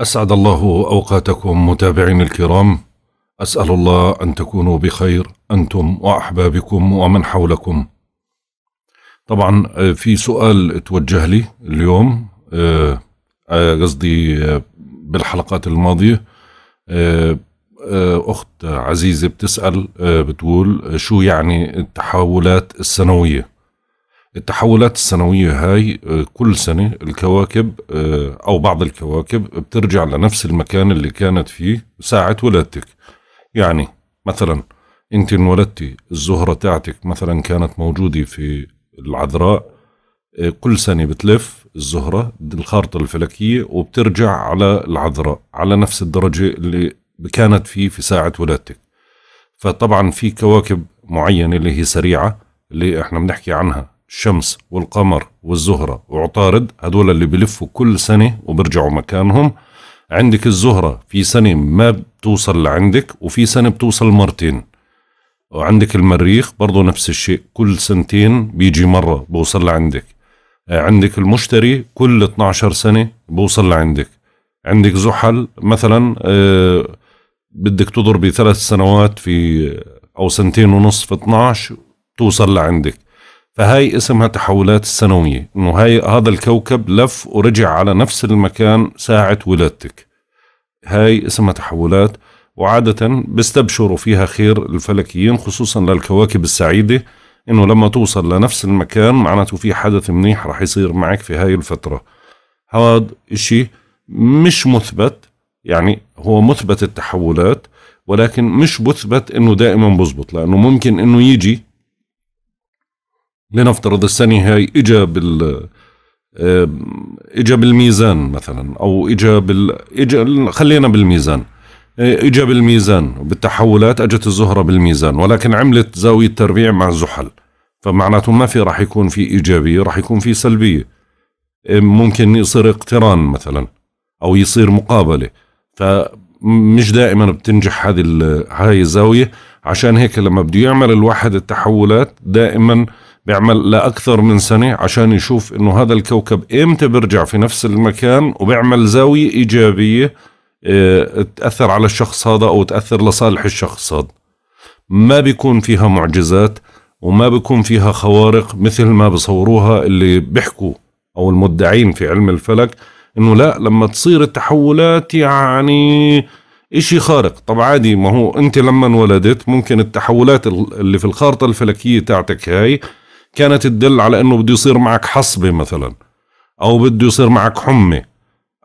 أسعد الله أوقاتكم متابعين الكرام أسأل الله أن تكونوا بخير أنتم وأحبابكم ومن حولكم طبعا آه، في سؤال توجه لي اليوم آه، آه، قصدي بالحلقات الماضية أخت عزيزة بتسأل بتقول شو يعني التحولات السنوية التحولات السنوية هاي آه، كل سنة الكواكب آه، أو بعض الكواكب بترجع لنفس المكان اللي كانت فيه ساعة ولادتك يعني مثلا أنت انولدتي الزهرة تاعتك مثلا كانت موجودة في العذراء آه، كل سنة بتلف الزهرة الخارطة الفلكية وبترجع على العذراء على نفس الدرجة اللي كانت فيه في ساعة ولادتك فطبعا في كواكب معينة اللي هي سريعة اللي احنا بنحكي عنها الشمس والقمر والزهرة وعطارد هدول اللي بلفوا كل سنة وبرجعوا مكانهم عندك الزهرة في سنة ما بتوصل لعندك وفي سنة بتوصل مرتين وعندك المريخ برضو نفس الشيء كل سنتين بيجي مرة بوصل لعندك آه، عندك المشتري كل 12 سنة بوصل لعندك عندك زحل مثلا آه، بدك تضربي ثلاث سنوات في آه، أو سنتين ونص في 12 توصل لعندك فهاي اسمها تحولات السنوية انه هاي هذا الكوكب لف ورجع على نفس المكان ساعة ولادتك هاي اسمها تحولات وعادة بيستبشروا فيها خير الفلكيين خصوصا للكواكب السعيدة انه لما توصل لنفس المكان معناته في حدث منيح رح يصير معك في هاي الفترة هذا اشي مش مثبت يعني هو مثبت التحولات ولكن مش بثبت انه دائما بزبط لانه ممكن انه يجي لنفترض السنة هاي إجا بال إجا بالميزان مثلا أو إجا بال إجا خلينا بالميزان إجا بالميزان بالتحولات أجت الزهرة بالميزان ولكن عملت زاوية تربيع مع زحل فمعناته ما في راح يكون في إيجابية راح يكون في سلبية ممكن يصير اقتران مثلا أو يصير مقابلة فمش دائما بتنجح هذه هاي الزاوية عشان هيك لما بده يعمل الواحد التحولات دائما بيعمل لأكثر من سنة عشان يشوف إنه هذا الكوكب إمتى بيرجع في نفس المكان وبيعمل زاوية إيجابية آه، تأثر على الشخص هذا أو تأثر لصالح الشخص هذا ما بيكون فيها معجزات وما بيكون فيها خوارق مثل ما بصوروها اللي بيحكوا أو المدعين في علم الفلك إنه لا لما تصير التحولات يعني إشي خارق طب عادي ما هو أنت لما انولدت ممكن التحولات اللي في الخارطة الفلكية تاعتك هاي كانت تدل على انه بده يصير معك حصبة مثلا او بده يصير معك حمى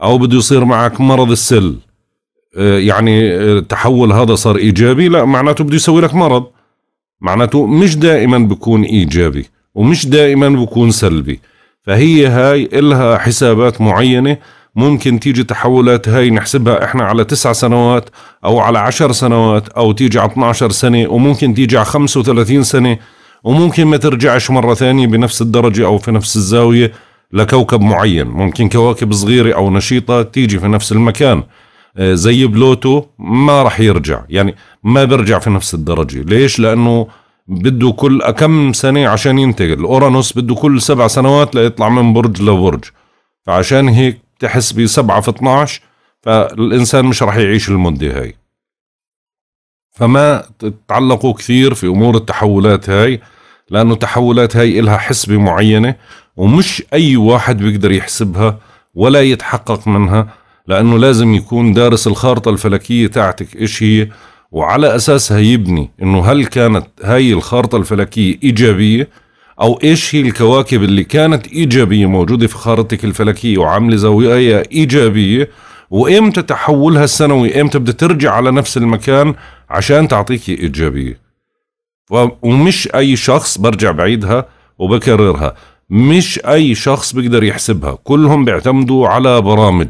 او بده يصير معك مرض السل آه، يعني التحول آه، هذا صار ايجابي لا معناته بده يسوي لك مرض معناته مش دائما بكون ايجابي ومش دائما بكون سلبي فهي هاي إلها حسابات معينة ممكن تيجي تحولات هاي نحسبها احنا على تسع سنوات او على عشر سنوات او تيجي على 12 سنة وممكن تيجي على 35 سنة وممكن ما ترجعش مرة ثانية بنفس الدرجة أو في نفس الزاوية لكوكب معين ممكن كواكب صغيرة أو نشيطة تيجي في نفس المكان آه، زي بلوتو ما راح يرجع يعني ما بيرجع في نفس الدرجة ليش لأنه بده كل كم سنة عشان ينتقل أورانوس بده كل سبع سنوات ليطلع من برج لبرج فعشان هيك تحس بسبعة في 12 فالإنسان مش راح يعيش المدة هاي فما تتعلقوا كثير في أمور التحولات هاي لأنه التحولات هاي إلها حسبة معينة ومش أي واحد بيقدر يحسبها ولا يتحقق منها لأنه لازم يكون دارس الخارطة الفلكية تاعتك إيش هي وعلى أساسها يبني إنه هل كانت هاي الخارطة الفلكية إيجابية أو إيش هي الكواكب اللي كانت إيجابية موجودة في خارطتك الفلكية وعاملة زوايا إيجابية وإمتى تحولها السنوي إمتى بدها ترجع على نفس المكان عشان تعطيك إيجابية ومش اي شخص برجع بعيدها وبكررها مش اي شخص بيقدر يحسبها كلهم بيعتمدوا على برامج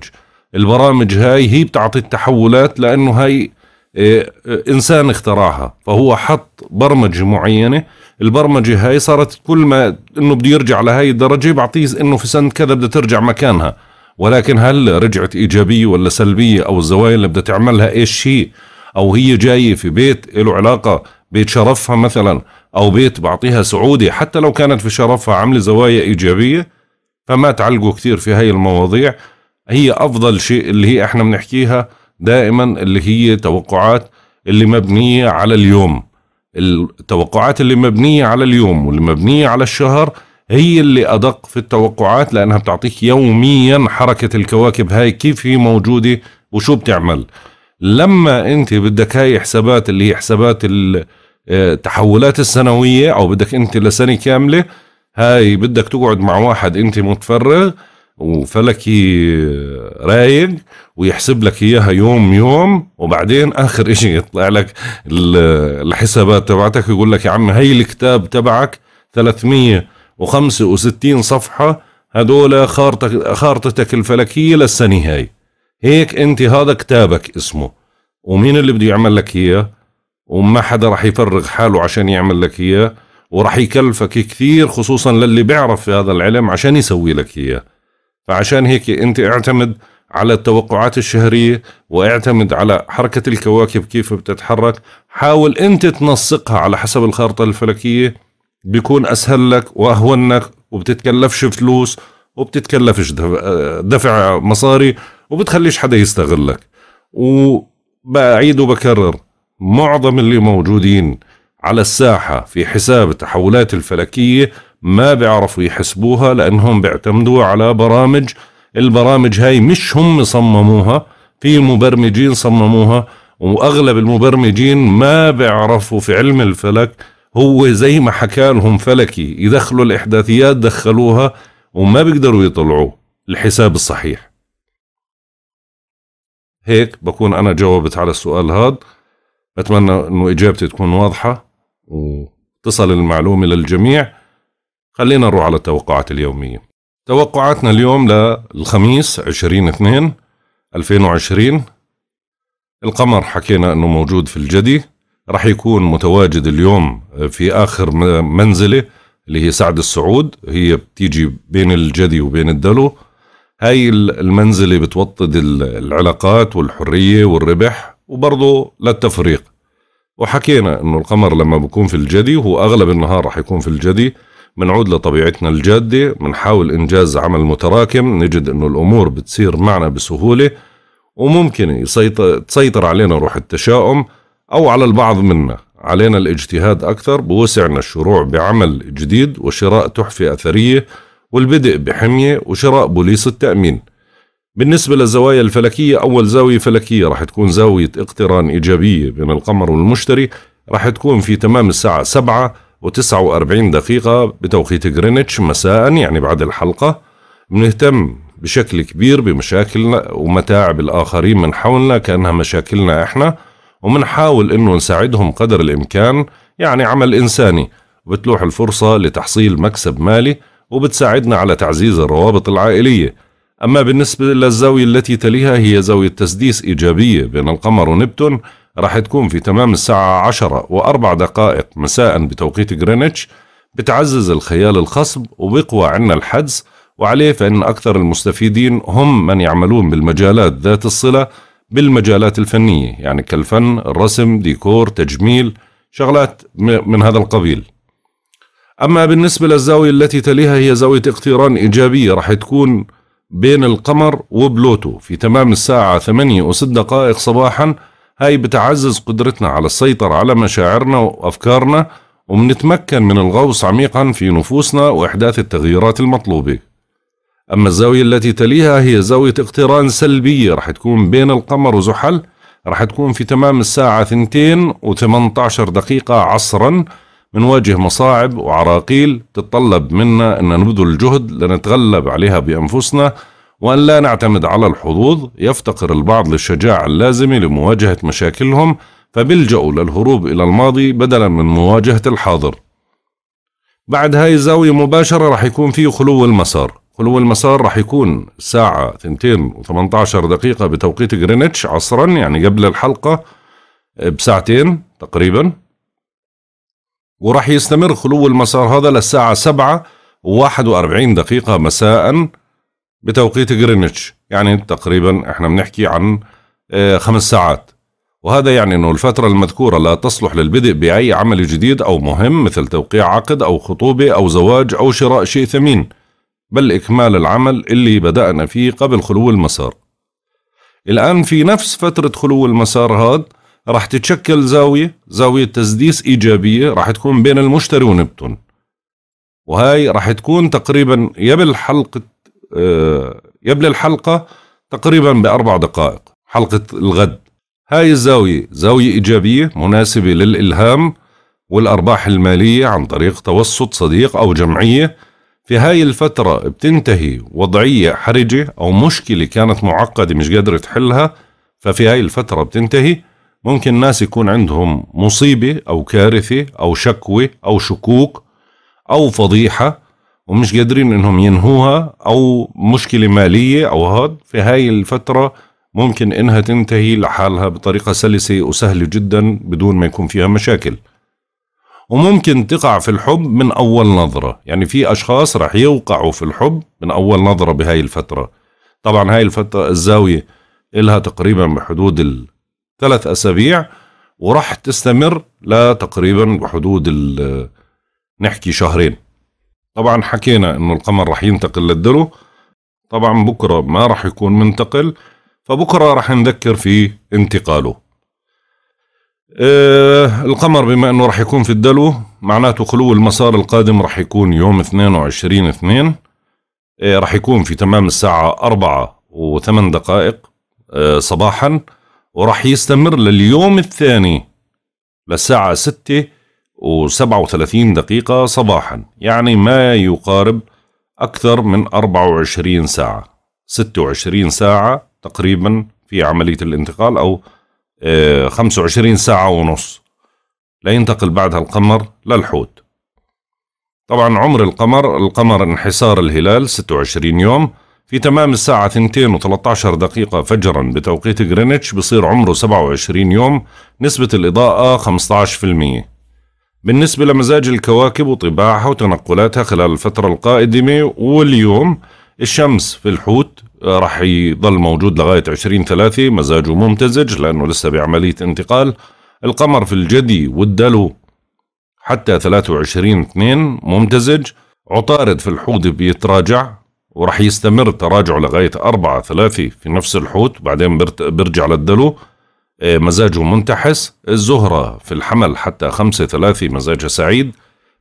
البرامج هاي هي بتعطي التحولات لانه هاي آه، آه، انسان اخترعها فهو حط برمجة معينة البرمجة هاي صارت كل ما انه بده يرجع لهي الدرجة بعطيه انه في سنة كذا بدها ترجع مكانها ولكن هل رجعت ايجابية ولا سلبية او الزوايا اللي بدها تعملها ايش هي او هي جاية في بيت له علاقة بيت شرفها مثلا أو بيت بعطيها سعودي حتى لو كانت في شرفها عاملة زوايا إيجابية فما تعلقوا كثير في هاي المواضيع هي أفضل شيء اللي هي إحنا بنحكيها دائما اللي هي توقعات اللي مبنية على اليوم التوقعات اللي مبنية على اليوم واللي مبنية على الشهر هي اللي أدق في التوقعات لأنها بتعطيك يوميا حركة الكواكب هاي كيف هي موجودة وشو بتعمل لما أنت بدك هاي حسابات اللي هي حسابات اللي آه، تحولات السنوية أو بدك أنت لسنة كاملة هاي بدك تقعد مع واحد أنت متفرغ وفلكي رايق ويحسب لك اياها يوم يوم وبعدين اخر اشي يطلع لك الحسابات تبعتك يقول لك يا عم هي الكتاب تبعك 365 صفحة هدول خارطك خارطتك الفلكية للسنة هاي هيك انت هذا كتابك اسمه ومين اللي بده يعمل لك اياه وما حدا راح يفرغ حاله عشان يعمل لك اياه وراح يكلفك كثير خصوصا للي بيعرف في هذا العلم عشان يسوي لك اياه فعشان هيك انت اعتمد على التوقعات الشهرية واعتمد على حركة الكواكب كيف بتتحرك حاول انت تنسقها على حسب الخارطة الفلكية بيكون اسهل لك واهونك وبتتكلفش فلوس وبتتكلفش دفع مصاري وبتخليش حدا يستغلك وبعيد وبكرر معظم اللي موجودين على الساحة في حساب التحولات الفلكية ما بيعرفوا يحسبوها لأنهم بيعتمدوا على برامج البرامج هاي مش هم صمموها في مبرمجين صمموها وأغلب المبرمجين ما بيعرفوا في علم الفلك هو زي ما حكى لهم فلكي يدخلوا الإحداثيات دخلوها وما بيقدروا يطلعوا الحساب الصحيح هيك بكون أنا جاوبت على السؤال هذا بتمنى انه اجابتي تكون واضحه وتصل المعلومه للجميع خلينا نروح على التوقعات اليوميه توقعاتنا اليوم للخميس 20 2 2020 القمر حكينا انه موجود في الجدي رح يكون متواجد اليوم في اخر منزله اللي هي سعد السعود هي بتيجي بين الجدي وبين الدلو هاي المنزله بتوطد العلاقات والحريه والربح وبرضه للتفريق وحكينا انه القمر لما بكون في الجدي هو اغلب النهار رح يكون في الجدي بنعود لطبيعتنا الجاده بنحاول انجاز عمل متراكم نجد انه الامور بتصير معنا بسهوله وممكن يسيطر تسيطر علينا روح التشاؤم او على البعض منا علينا الاجتهاد اكثر بوسعنا الشروع بعمل جديد وشراء تحفه اثريه والبدء بحميه وشراء بوليص التامين بالنسبة للزوايا الفلكية أول زاوية فلكية راح تكون زاوية اقتران إيجابية بين القمر والمشتري راح تكون في تمام الساعة سبعة وتسعة وأربعين دقيقة بتوقيت غرينتش مساء يعني بعد الحلقة بنهتم بشكل كبير بمشاكلنا ومتاعب الآخرين من حولنا كأنها مشاكلنا إحنا ومنحاول إنه نساعدهم قدر الإمكان يعني عمل إنساني وبتلوح الفرصة لتحصيل مكسب مالي وبتساعدنا على تعزيز الروابط العائلية أما بالنسبة للزاوية التي تليها هي زاوية تسديس إيجابية بين القمر ونبتون راح تكون في تمام الساعة 10 وأربع دقائق مساء بتوقيت غرينتش بتعزز الخيال الخصب وبقوى عنا الحدس وعليه فإن أكثر المستفيدين هم من يعملون بالمجالات ذات الصلة بالمجالات الفنية يعني كالفن الرسم ديكور تجميل شغلات من هذا القبيل أما بالنسبة للزاوية التي تليها هي زاوية اقتران إيجابية راح تكون بين القمر وبلوتو في تمام الساعة ثمانية و دقائق صباحا هاي بتعزز قدرتنا على السيطرة على مشاعرنا وأفكارنا وبنتمكن من الغوص عميقا في نفوسنا وإحداث التغييرات المطلوبة أما الزاوية التي تليها هي زاوية اقتران سلبية رح تكون بين القمر وزحل رح تكون في تمام الساعة 2 و18 دقيقة عصرا بنواجه مصاعب وعراقيل تتطلب منا أن نبذل جهد لنتغلب عليها بأنفسنا وأن لا نعتمد على الحظوظ يفتقر البعض للشجاعة اللازمة لمواجهة مشاكلهم فبيلجأوا للهروب إلى الماضي بدلا من مواجهة الحاضر بعد هاي الزاوية مباشرة رح يكون في خلو المسار خلو المسار رح يكون الساعة ثنتين و عشر دقيقة بتوقيت جرينتش عصرا يعني قبل الحلقة بساعتين تقريبا وراح يستمر خلو المسار هذا للساعة سبعة وواحد وأربعين دقيقة مساء بتوقيت جرينتش يعني تقريبا احنا بنحكي عن آه، خمس ساعات وهذا يعني أنه الفترة المذكورة لا تصلح للبدء بأي عمل جديد أو مهم مثل توقيع عقد أو خطوبة أو زواج أو شراء شيء ثمين بل إكمال العمل اللي بدأنا فيه قبل خلو المسار الآن في نفس فترة خلو المسار هذا راح تتشكل زاوية زاوية تسديس إيجابية راح تكون بين المشتري ونبتون وهاي راح تكون تقريبا قبل حلقة قبل آه، الحلقة تقريبا بأربع دقائق حلقة الغد هاي الزاوية زاوية إيجابية مناسبة للإلهام والأرباح المالية عن طريق توسط صديق أو جمعية في هاي الفترة بتنتهي وضعية حرجة أو مشكلة كانت معقدة مش قادرة تحلها ففي هاي الفترة بتنتهي ممكن ناس يكون عندهم مصيبة أو كارثة أو شكوى أو شكوك أو فضيحة ومش قادرين إنهم ينهوها أو مشكلة مالية أو هاد في هاي الفترة ممكن إنها تنتهي لحالها بطريقة سلسة وسهلة جدا بدون ما يكون فيها مشاكل وممكن تقع في الحب من أول نظرة يعني في أشخاص رح يوقعوا في الحب من أول نظرة بهاي الفترة طبعا هاي الفترة الزاوية إلها تقريبا بحدود ال ثلاث أسابيع وراح تستمر لتقريبا بحدود نحكي شهرين طبعا حكينا انه القمر راح ينتقل للدلو طبعا بكره ما راح يكون منتقل فبكره راح نذكر في انتقاله آه القمر بما انه راح يكون في الدلو معناته خلو المسار القادم راح يكون يوم 22 2 آه راح يكون في تمام الساعه 4 و8 دقائق آه صباحا وراح يستمر لليوم الثاني للساعة 6 و37 دقيقة صباحا يعني ما يقارب أكثر من 24 ساعة 26 ساعة تقريبا في عملية الانتقال أو 25 آه، ساعة ونص لينتقل بعدها القمر للحوت طبعا عمر القمر القمر انحسار الهلال 26 يوم في تمام الساعة 2 و13 دقيقة فجرا بتوقيت غرينتش بصير عمره 27 يوم نسبة الإضاءة 15% بالنسبة لمزاج الكواكب وطباعها وتنقلاتها خلال الفترة القادمة واليوم الشمس في الحوت آه، راح يضل موجود لغاية 20 ثلاثة مزاجه ممتزج لأنه لسه بعملية انتقال القمر في الجدي والدلو حتى 23 2 ممتزج عطارد في الحوت بيتراجع وراح يستمر تراجع لغاية أربعة ثلاثة في نفس الحوت بعدين بيرجع للدلو آه، مزاجه منتحس الزهرة في الحمل حتى خمسة ثلاثة مزاجها سعيد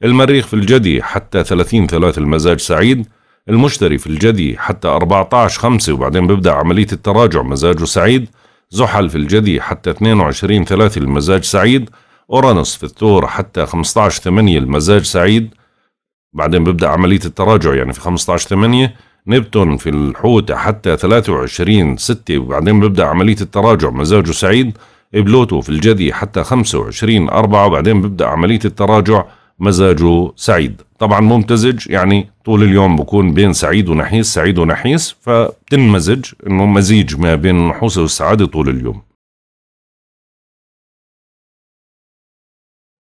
المريخ في الجدي حتى ثلاثين ثلاثة المزاج سعيد المشتري في الجدي حتى أربعة عشر خمسة وبعدين بيبدأ عملية التراجع مزاجه سعيد زحل في الجدي حتى اثنين وعشرين ثلاثة المزاج سعيد أورانوس في الثور حتى خمسة عشر ثمانية المزاج سعيد بعدين ببدأ عملية التراجع يعني في 15 8 نبتون في الحوت حتى 23 6 وبعدين ببدأ عملية التراجع مزاجه سعيد بلوتو في الجدي حتى 25 4 وبعدين ببدأ عملية التراجع مزاجه سعيد طبعا ممتزج يعني طول اليوم بكون بين سعيد ونحيس سعيد ونحيس فبتنمزج انه مزيج ما بين النحوس والسعادة طول اليوم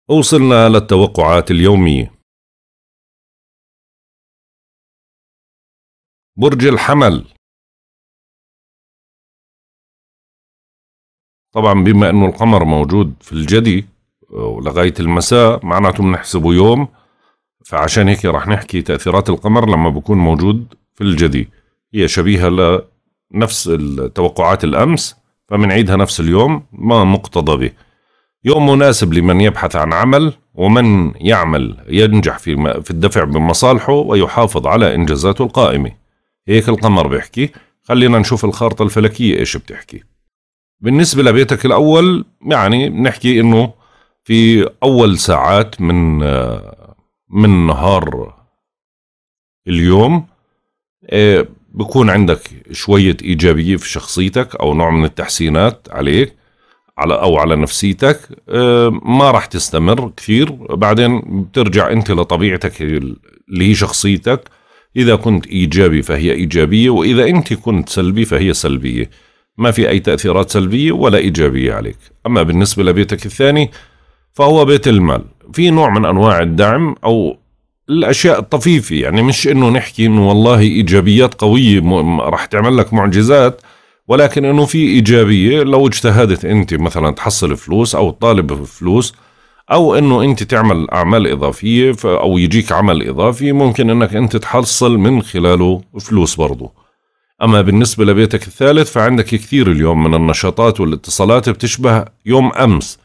وصلنا للتوقعات اليومية برج الحمل طبعا بما انه القمر موجود في الجدي لغاية المساء معناته بنحسبه يوم فعشان هيك رح نحكي تأثيرات القمر لما بكون موجود في الجدي هي شبيهة لنفس التوقعات الأمس فمنعيدها نفس اليوم ما مقتضى به يوم مناسب لمن يبحث عن عمل ومن يعمل ينجح في الدفع بمصالحه ويحافظ على إنجازاته القائمة هيك القمر بيحكي خلينا نشوف الخارطة الفلكية إيش بتحكي بالنسبة لبيتك الأول يعني بنحكي إنه في أول ساعات من من نهار اليوم آه، بكون عندك شوية إيجابية في شخصيتك أو نوع من التحسينات عليك على أو على نفسيتك آه، ما راح تستمر كثير بعدين بترجع أنت لطبيعتك اللي هي شخصيتك إذا كنت إيجابي فهي إيجابية وإذا أنت كنت سلبي فهي سلبية ما في أي تأثيرات سلبية ولا إيجابية عليك أما بالنسبة لبيتك الثاني فهو بيت المال في نوع من أنواع الدعم أو الأشياء الطفيفة يعني مش إنه نحكي إنه والله إيجابيات قوية رح تعمل لك معجزات ولكن إنه في إيجابية لو اجتهدت أنت مثلا تحصل فلوس أو تطالب فلوس او انه انت تعمل اعمال اضافيه او يجيك عمل اضافي ممكن انك انت تحصل من خلاله فلوس برضه اما بالنسبه لبيتك الثالث فعندك كثير اليوم من النشاطات والاتصالات بتشبه يوم امس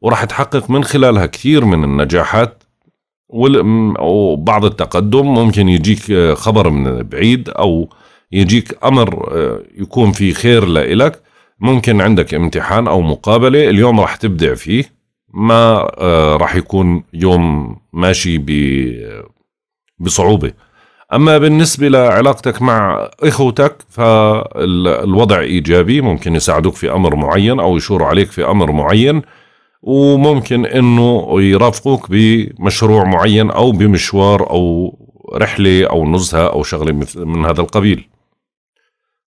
وراح تحقق من خلالها كثير من النجاحات وبعض التقدم ممكن يجيك آه، خبر من بعيد او يجيك امر آه، يكون في خير لإلك ممكن عندك امتحان او مقابله اليوم راح تبدع فيه ما آه، راح يكون يوم ماشي بصعوبة أما بالنسبة لعلاقتك مع إخوتك فالوضع إيجابي ممكن يساعدوك في أمر معين أو يشوروا عليك في أمر معين وممكن أنه يرافقوك بمشروع معين أو بمشوار أو رحلة أو نزهة أو شغلة من هذا القبيل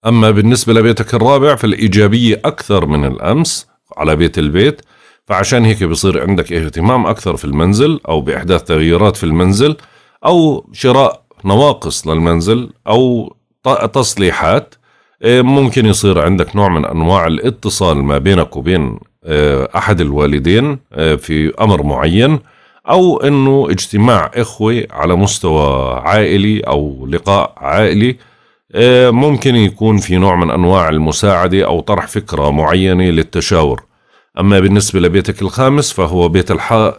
أما بالنسبة لبيتك الرابع فالإيجابية أكثر من الأمس على بيت البيت فعشان هيك بصير عندك اهتمام أكثر في المنزل أو بإحداث تغييرات في المنزل أو شراء نواقص للمنزل أو تصليحات آه، ممكن يصير عندك نوع من أنواع الاتصال ما بينك وبين آه، أحد الوالدين آه، في أمر معين أو أنه اجتماع إخوي على مستوى عائلي أو لقاء عائلي ممكن يكون في نوع من أنواع المساعدة أو طرح فكرة معينة للتشاور أما بالنسبة لبيتك الخامس فهو بيت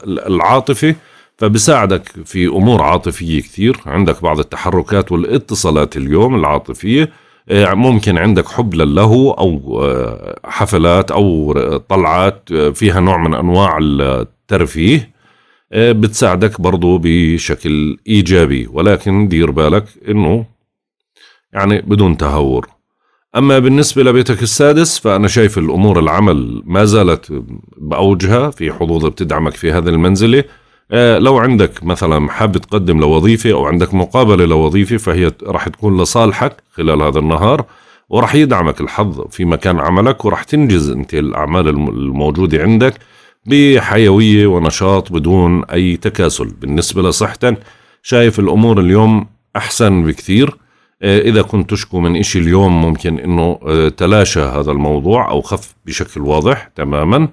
العاطفة فبساعدك في أمور عاطفية كثير عندك بعض التحركات والاتصالات اليوم العاطفية آه، ممكن عندك حب للهو أو آه، حفلات أو طلعات آه، فيها نوع من أنواع الترفيه بتساعدك برضو بشكل إيجابي ولكن دير بالك أنه يعني بدون تهور أما بالنسبة لبيتك السادس فأنا شايف الأمور العمل ما زالت بأوجها في حظوظ بتدعمك في هذه المنزلة آه، لو عندك مثلا حاب تقدم لوظيفة أو عندك مقابلة لوظيفة فهي راح تكون لصالحك خلال هذا النهار وراح يدعمك الحظ في مكان عملك وراح تنجز أنت الأعمال الموجودة عندك بحيوية ونشاط بدون أي تكاسل بالنسبة لصحتك شايف الأمور اليوم أحسن بكثير آه، إذا كنت تشكو من إشي اليوم ممكن أنه آه، تلاشى هذا الموضوع أو خف بشكل واضح تماما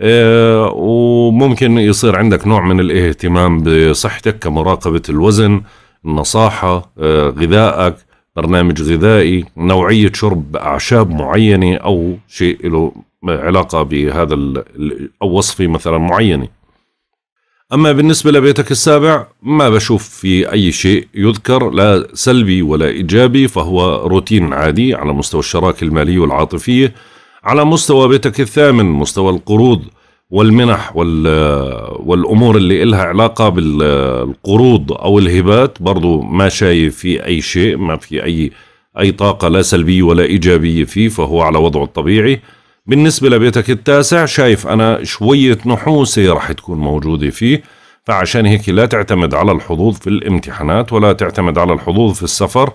آه، وممكن يصير عندك نوع من الاهتمام بصحتك كمراقبة الوزن النصاحة غذائك برنامج غذائي نوعية شرب أعشاب معينة أو شيء له علاقة بهذا أو وصفة مثلا معينة أما بالنسبة لبيتك السابع ما بشوف في أي شيء يذكر لا سلبي ولا إيجابي فهو روتين عادي على مستوى الشراكة المالية والعاطفية على مستوى بيتك الثامن مستوى القروض والمنح والأمور اللي إلها علاقة بالقروض أو الهبات برضو ما شايف في أي شيء ما في أي أي طاقة لا سلبية ولا إيجابية فيه فهو على وضعه الطبيعي بالنسبة لبيتك التاسع شايف أنا شوية نحوسة رح تكون موجودة فيه فعشان هيك لا تعتمد على الحظوظ في الامتحانات ولا تعتمد على الحظوظ في السفر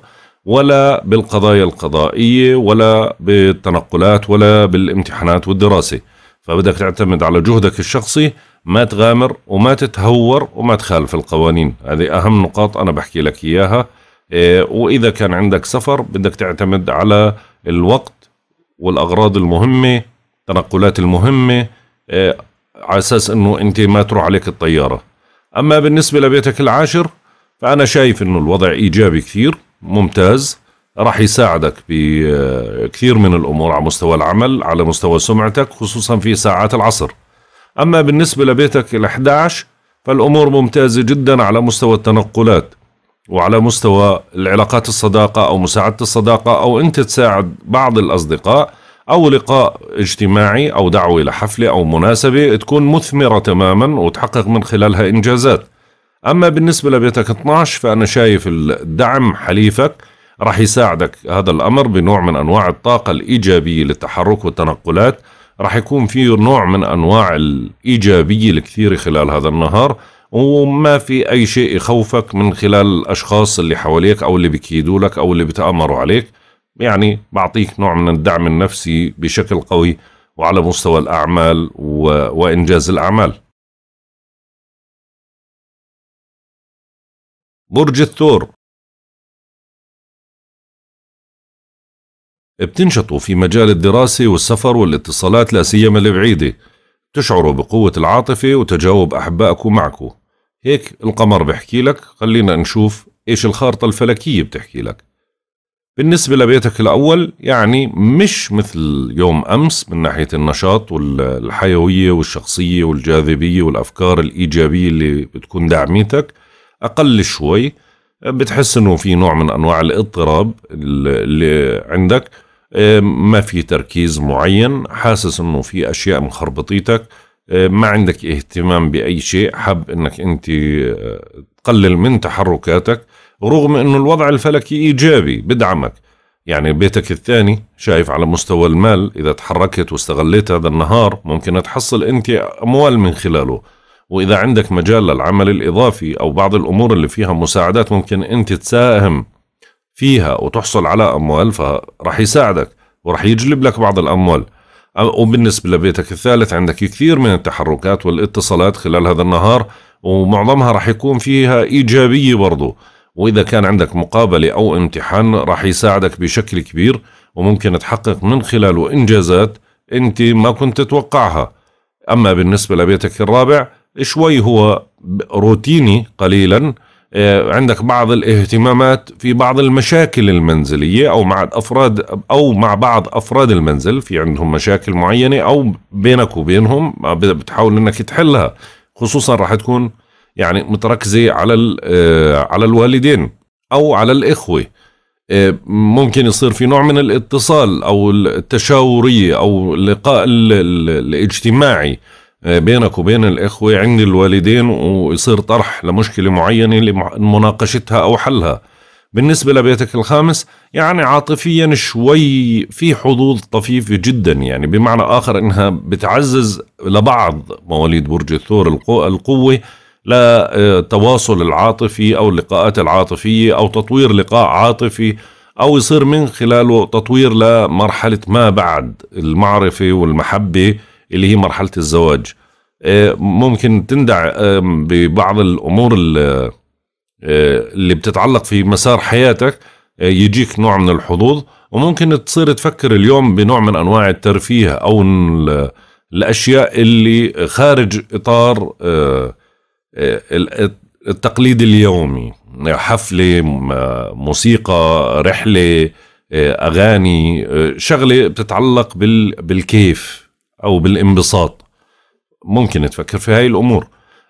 ولا بالقضايا القضائية ولا بالتنقلات ولا بالامتحانات والدراسة فبدك تعتمد على جهدك الشخصي ما تغامر وما تتهور وما تخالف القوانين هذه أهم نقاط أنا بحكي لك إياها إيه، وإذا كان عندك سفر بدك تعتمد على الوقت والاغراض المهمه التنقلات المهمه آه، على اساس انه انت ما تروح عليك الطياره اما بالنسبه لبيتك العاشر فانا شايف انه الوضع ايجابي كثير ممتاز راح يساعدك بكثير آه، من الامور على مستوى العمل على مستوى سمعتك خصوصا في ساعات العصر اما بالنسبه لبيتك ال11 فالامور ممتازه جدا على مستوى التنقلات وعلى مستوى العلاقات الصداقة أو مساعدة الصداقة أو أنت تساعد بعض الأصدقاء أو لقاء اجتماعي أو دعوة إلى حفلة أو مناسبة تكون مثمرة تماما وتحقق من خلالها إنجازات أما بالنسبة لبيتك 12 فأنا شايف الدعم حليفك راح يساعدك هذا الأمر بنوع من أنواع الطاقة الإيجابية للتحرك والتنقلات راح يكون فيه نوع من أنواع الإيجابية الكثيرة خلال هذا النهار وما في أي شيء يخوفك من خلال الأشخاص اللي حواليك أو اللي بيكيدوا لك أو اللي بتآمروا عليك يعني بعطيك نوع من الدعم النفسي بشكل قوي وعلى مستوى الأعمال و... وإنجاز الأعمال برج الثور بتنشطوا في مجال الدراسة والسفر والاتصالات لا سيما البعيدة تشعروا بقوة العاطفة وتجاوب أحبائكم معكم هيك القمر بحكي لك خلينا نشوف ايش الخارطة الفلكية بتحكي لك بالنسبة لبيتك الأول يعني مش مثل يوم أمس من ناحية النشاط والحيوية والشخصية والجاذبية والأفكار الإيجابية اللي بتكون دعميتك أقل شوي بتحس إنه في نوع من أنواع الاضطراب اللي عندك ما في تركيز معين حاسس إنه في أشياء مخربطيتك آه، ما عندك اهتمام باي شيء حب انك انت آه، تقلل من تحركاتك رغم انه الوضع الفلكي ايجابي بدعمك يعني بيتك الثاني شايف على مستوى المال اذا تحركت واستغليت هذا النهار ممكن تحصل انت اموال من خلاله واذا عندك مجال للعمل الاضافي او بعض الامور اللي فيها مساعدات ممكن انت تساهم فيها وتحصل على اموال فراح يساعدك وراح يجلب لك بعض الاموال وبالنسبة لبيتك الثالث عندك كثير من التحركات والاتصالات خلال هذا النهار ومعظمها راح يكون فيها إيجابية برضو وإذا كان عندك مقابلة أو امتحان راح يساعدك بشكل كبير وممكن تحقق من خلاله إنجازات أنت ما كنت تتوقعها أما بالنسبة لبيتك الرابع شوي هو روتيني قليلا آه، عندك بعض الاهتمامات في بعض المشاكل المنزلية أو مع أفراد أو مع بعض أفراد المنزل في عندهم مشاكل معينة أو بينك وبينهم آه، بتحاول إنك تحلها خصوصا راح تكون يعني متركزة على آه، على الوالدين أو على الإخوة ممكن يصير في نوع من الاتصال أو التشاورية أو اللقاء الاجتماعي آه، بينك وبين الإخوة عند الوالدين ويصير طرح لمشكلة معينة لمناقشتها أو حلها بالنسبة لبيتك الخامس يعني عاطفيا شوي في حظوظ طفيفة جدا يعني بمعنى آخر إنها بتعزز لبعض مواليد برج الثور القوة للتواصل العاطفي أو اللقاءات العاطفية أو تطوير لقاء عاطفي أو يصير من خلاله تطوير لمرحلة ما بعد المعرفة والمحبة اللي هي مرحله الزواج آه، ممكن تندع آه، ببعض الامور آه، اللي بتتعلق في مسار حياتك يجيك نوع من الحظوظ وممكن تصير تفكر اليوم بنوع من انواع الترفيه او الاشياء اللي خارج اطار التقليد اليومي حفله موسيقى رحله اغاني شغله بتتعلق بالكيف أو بالانبساط ممكن تفكر في هاي الأمور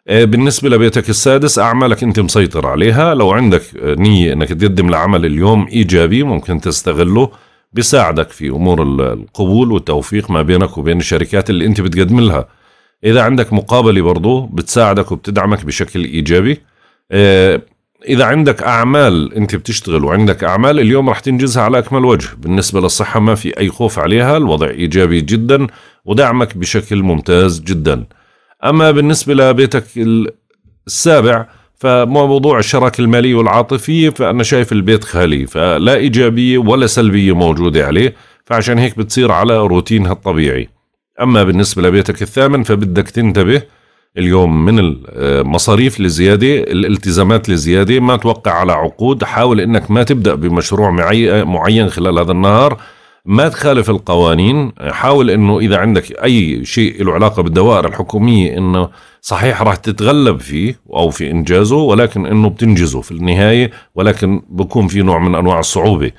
آه، بالنسبة لبيتك السادس أعمالك أنت مسيطر عليها لو عندك نية أنك تقدم لعمل اليوم إيجابي ممكن تستغله بيساعدك في أمور القبول والتوفيق ما بينك وبين الشركات اللي أنت بتقدم لها إذا عندك مقابلة برضو بتساعدك وبتدعمك بشكل إيجابي آه، اذا عندك اعمال انت بتشتغل وعندك اعمال اليوم رح تنجزها على اكمل وجه بالنسبه للصحه ما في اي خوف عليها الوضع ايجابي جدا ودعمك بشكل ممتاز جدا اما بالنسبه لبيتك السابع فموضوع الشراكة المالية والعاطفية فأنا شايف البيت خالي فلا إيجابية ولا سلبية موجودة عليه فعشان هيك بتصير على روتينها الطبيعي أما بالنسبة لبيتك الثامن فبدك تنتبه اليوم من المصاريف آه، لزيادة الالتزامات لزيادة ما توقع على عقود حاول انك ما تبدأ بمشروع معين خلال هذا النهار ما تخالف القوانين حاول انه اذا عندك اي شيء له علاقه بالدوائر الحكوميه انه صحيح راح تتغلب فيه او في انجازه ولكن انه بتنجزه في النهايه ولكن بكون في نوع من انواع الصعوبه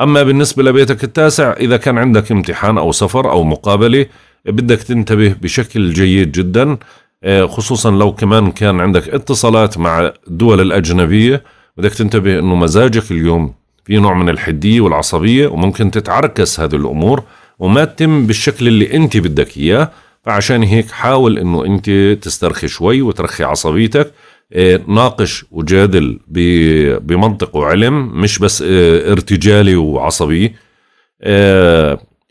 اما بالنسبه لبيتك التاسع اذا كان عندك امتحان او سفر او مقابله بدك تنتبه بشكل جيد جدا آه، خصوصا لو كمان كان عندك اتصالات مع الدول الأجنبية بدك تنتبه أنه مزاجك اليوم في نوع من الحدية والعصبية وممكن تتعركس هذه الأمور وما تتم بالشكل اللي أنت بدك إياه فعشان هيك حاول أنه أنت تسترخي شوي وترخي عصبيتك آه، ناقش وجادل بمنطق وعلم مش بس آه، ارتجالي وعصبي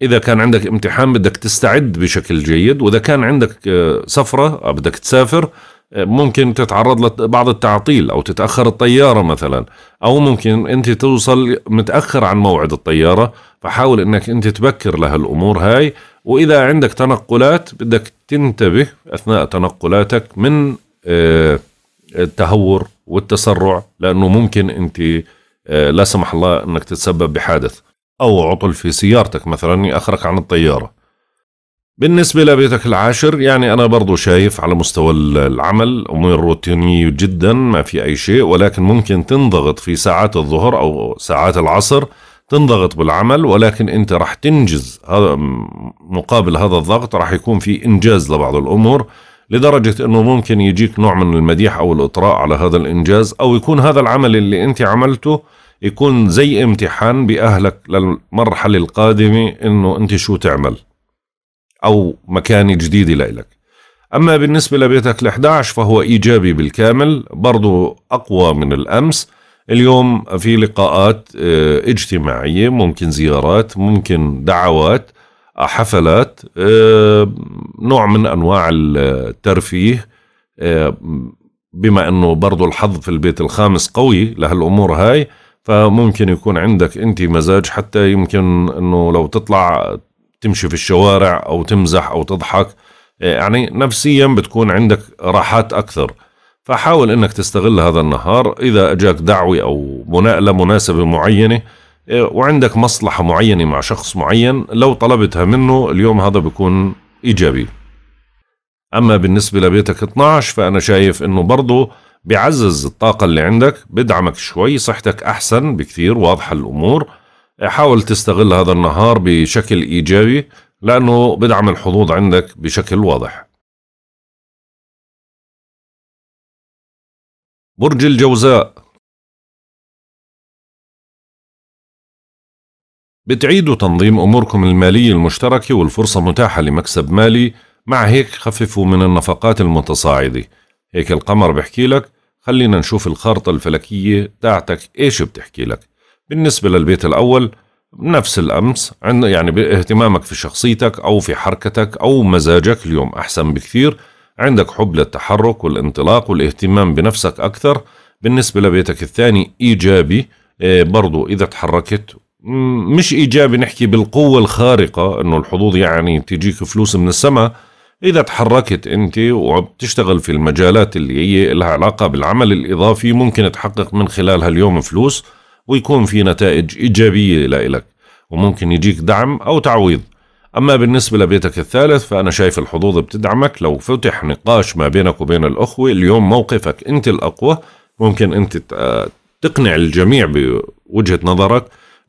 إذا كان عندك امتحان بدك تستعد بشكل جيد وإذا كان عندك آه، سفرة أو آه، بدك تسافر آه، ممكن تتعرض لبعض التعطيل أو تتأخر الطيارة مثلا أو ممكن أنت توصل متأخر عن موعد الطيارة فحاول أنك أنت تبكر لهالأمور هاي وإذا عندك تنقلات بدك تنتبه أثناء تنقلاتك من التهور والتسرع لأنه ممكن أنت لا سمح الله أنك تتسبب بحادث أو عطل في سيارتك مثلا يأخرك عن الطيارة بالنسبة لبيتك العاشر يعني أنا برضو شايف على مستوى العمل أمور روتينية جدا ما في أي شيء ولكن ممكن تنضغط في ساعات الظهر أو ساعات العصر تنضغط بالعمل ولكن أنت راح تنجز هذا مقابل هذا الضغط راح يكون في إنجاز لبعض الأمور لدرجة أنه ممكن يجيك نوع من المديح أو الإطراء على هذا الإنجاز أو يكون هذا العمل اللي أنت عملته يكون زي امتحان بأهلك للمرحلة القادمة انه انت شو تعمل او مكانة جديدة لإلك اما بالنسبة لبيتك ال11 فهو ايجابي بالكامل برضو اقوى من الامس اليوم في لقاءات آه، اجتماعية ممكن زيارات ممكن دعوات آه، حفلات آه، نوع من انواع الترفيه بما انه برضو الحظ في البيت الخامس قوي لهالامور هاي فممكن يكون عندك انت مزاج حتى يمكن انه لو تطلع تمشي في الشوارع او تمزح او تضحك يعني نفسيا بتكون عندك راحات اكثر فحاول انك تستغل هذا النهار اذا اجاك دعوه او مناقله مناسبه معينه وعندك مصلحه معينه مع شخص معين لو طلبتها منه اليوم هذا بيكون ايجابي اما بالنسبه لبيتك 12 فانا شايف انه برضه بيعزز الطاقة اللي عندك بدعمك شوي صحتك أحسن بكثير واضحة الأمور حاول تستغل هذا النهار بشكل إيجابي لأنه بدعم الحظوظ عندك بشكل واضح برج الجوزاء بتعيدوا تنظيم أموركم المالية المشتركة والفرصة متاحة لمكسب مالي مع هيك خففوا من النفقات المتصاعده هيك القمر بحكي لك خلينا نشوف الخارطة الفلكية تاعتك ايش بتحكي لك بالنسبة للبيت الأول نفس الأمس عندنا يعني اهتمامك في شخصيتك أو في حركتك أو مزاجك اليوم أحسن بكثير عندك حب للتحرك والانطلاق والاهتمام بنفسك أكثر بالنسبة لبيتك الثاني إيجابي آه، برضو إذا تحركت مش إيجابي نحكي بالقوة الخارقة أنه الحظوظ يعني تجيك فلوس من السماء إذا تحركت أنت وبتشتغل في المجالات اللي هي لها علاقة بالعمل الإضافي ممكن تحقق من خلالها اليوم فلوس ويكون في نتائج إيجابية لإلك وممكن يجيك دعم أو تعويض أما بالنسبة لبيتك الثالث فأنا شايف الحظوظ بتدعمك لو فتح نقاش ما بينك وبين الأخوة اليوم موقفك أنت الأقوى ممكن أنت تقنع الجميع بوجهة نظرك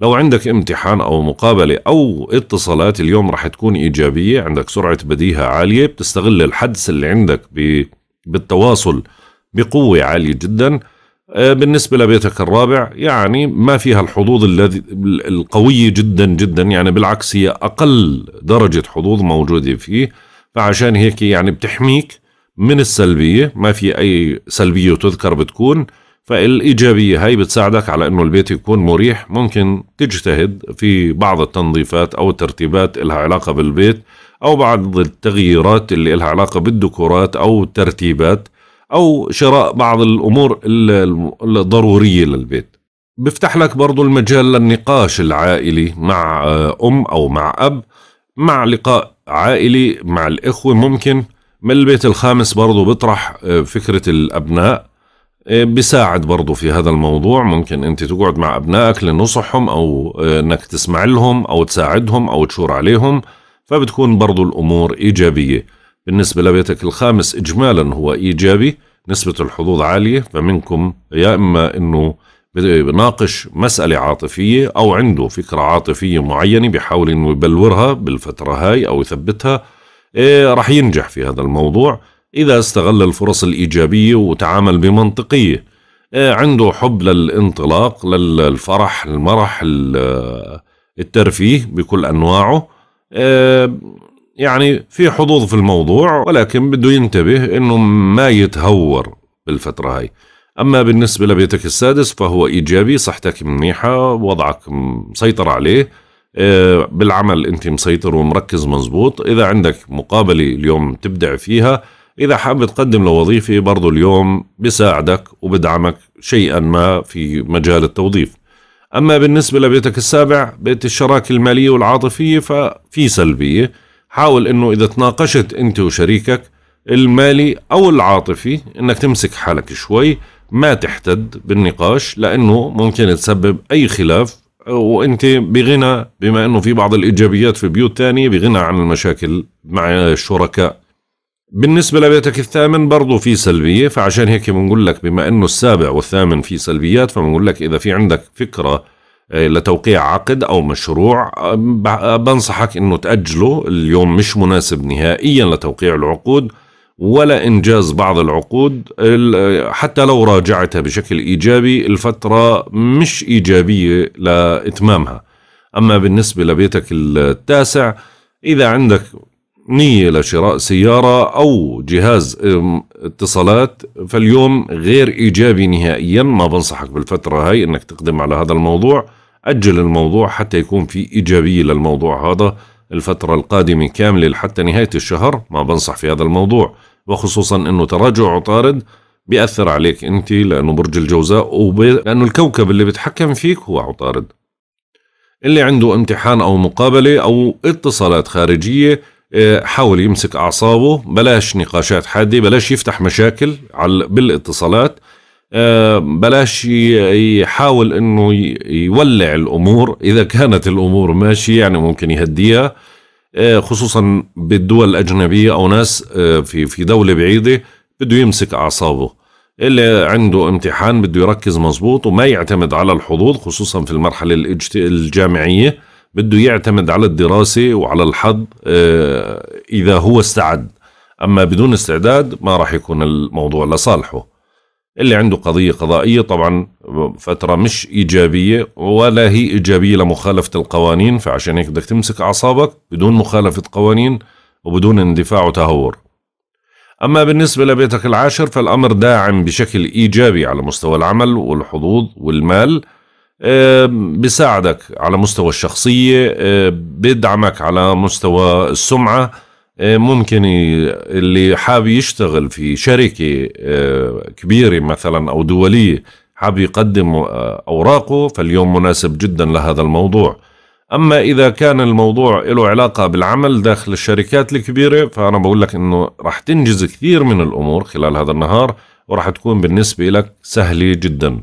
لو عندك امتحان أو مقابلة أو اتصالات اليوم رح تكون إيجابية عندك سرعة بديهة عالية بتستغل الحدس اللي عندك بالتواصل بقوة عالية جدا آه، بالنسبة لبيتك الرابع يعني ما فيها الحظوظ الذي القوية جدا جدا يعني بالعكس هي أقل درجة حظوظ موجودة فيه فعشان هيك يعني بتحميك من السلبية ما في أي سلبية تذكر بتكون فالإيجابية هاي بتساعدك على أنه البيت يكون مريح ممكن تجتهد في بعض التنظيفات أو الترتيبات لها علاقة بالبيت أو بعض التغييرات اللي لها علاقة بالديكورات أو الترتيبات أو شراء بعض الأمور الضرورية للبيت بيفتح لك برضو المجال للنقاش العائلي مع آه، أم أو مع أب مع لقاء عائلي مع الإخوة ممكن من البيت الخامس برضو بيطرح آه، فكرة الأبناء آه، بيساعد برضه في هذا الموضوع ممكن انت تقعد مع ابنائك لنصحهم او آه، انك تسمع لهم او تساعدهم او تشور عليهم فبتكون برضه الامور ايجابيه بالنسبه لبيتك الخامس اجمالا هو ايجابي نسبه الحظوظ عاليه فمنكم يا اما انه بناقش مسألة عاطفية أو عنده فكرة عاطفية معينة بيحاول إنه يبلورها بالفترة هاي أو يثبتها إيه رح ينجح في هذا الموضوع إذا استغل الفرص الإيجابية وتعامل بمنطقية آه، عنده حب للانطلاق للفرح المرح آه، الترفيه بكل أنواعه آه، يعني في حظوظ في الموضوع ولكن بده ينتبه انه ما يتهور بالفترة هاي أما بالنسبة لبيتك السادس فهو إيجابي صحتك منيحة وضعك مسيطر عليه بالعمل أنت مسيطر ومركز مزبوط إذا عندك مقابلة اليوم تبدع فيها إذا حابب تقدم لوظيفة برضو اليوم بساعدك وبدعمك شيئا ما في مجال التوظيف أما بالنسبة لبيتك السابع بيت الشراكة المالية والعاطفية ففي سلبية حاول أنه إذا تناقشت أنت وشريكك المالي أو العاطفي أنك تمسك حالك شوي ما تحتد بالنقاش لأنه ممكن تسبب أي خلاف وانت بغنى بما انه في بعض الايجابيات في بيوت تانية بغنى عن المشاكل مع الشركاء بالنسبة لبيتك الثامن برضو في سلبية فعشان هيك بنقول لك بما انه السابع والثامن في سلبيات فبنقول لك اذا في عندك فكرة آه، لتوقيع عقد او مشروع آه، آه، بنصحك انه تاجله اليوم مش مناسب نهائيا لتوقيع العقود ولا انجاز بعض العقود حتى لو راجعتها بشكل ايجابي الفتره مش ايجابيه لاتمامها اما بالنسبه لبيتك التاسع اذا عندك نية لشراء سيارة أو جهاز اتصالات فاليوم غير إيجابي نهائيا ما بنصحك بالفترة هاي أنك تقدم على هذا الموضوع أجل الموضوع حتى يكون في إيجابية للموضوع هذا الفترة القادمة كاملة لحتى نهاية الشهر ما بنصح في هذا الموضوع وخصوصا أنه تراجع عطارد بيأثر عليك أنت لأنه برج الجوزاء لأنه الكوكب اللي بيتحكم فيك هو عطارد اللي عنده امتحان أو مقابلة أو اتصالات خارجية حاول يمسك اعصابه بلاش نقاشات حاده بلاش يفتح مشاكل بالاتصالات آه، بلاش يحاول انه يولع الامور اذا كانت الامور ماشيه يعني ممكن يهديها آه، خصوصا بالدول الاجنبيه او ناس آه، في في دوله بعيده بده يمسك اعصابه اللي عنده امتحان بده يركز مزبوط وما يعتمد على الحظوظ خصوصا في المرحله الجامعيه بده يعتمد على الدراسة وعلى الحظ آه، إذا هو استعد أما بدون استعداد ما راح يكون الموضوع لصالحه اللي عنده قضية قضائية طبعا فترة مش إيجابية ولا هي إيجابية لمخالفة القوانين فعشان هيك بدك تمسك أعصابك بدون مخالفة قوانين وبدون اندفاع وتهور أما بالنسبة لبيتك العاشر فالأمر داعم بشكل إيجابي على مستوى العمل والحظوظ والمال بيساعدك على مستوى الشخصية آه، بيدعمك على مستوى السمعة آه، ممكن اللي حابب يشتغل في شركة آه، كبيرة مثلا أو دولية حابب يقدم أوراقه فاليوم مناسب جدا لهذا الموضوع أما إذا كان الموضوع له علاقة بالعمل داخل الشركات الكبيرة فأنا بقول لك أنه راح تنجز كثير من الأمور خلال هذا النهار وراح تكون بالنسبة لك سهلة جداً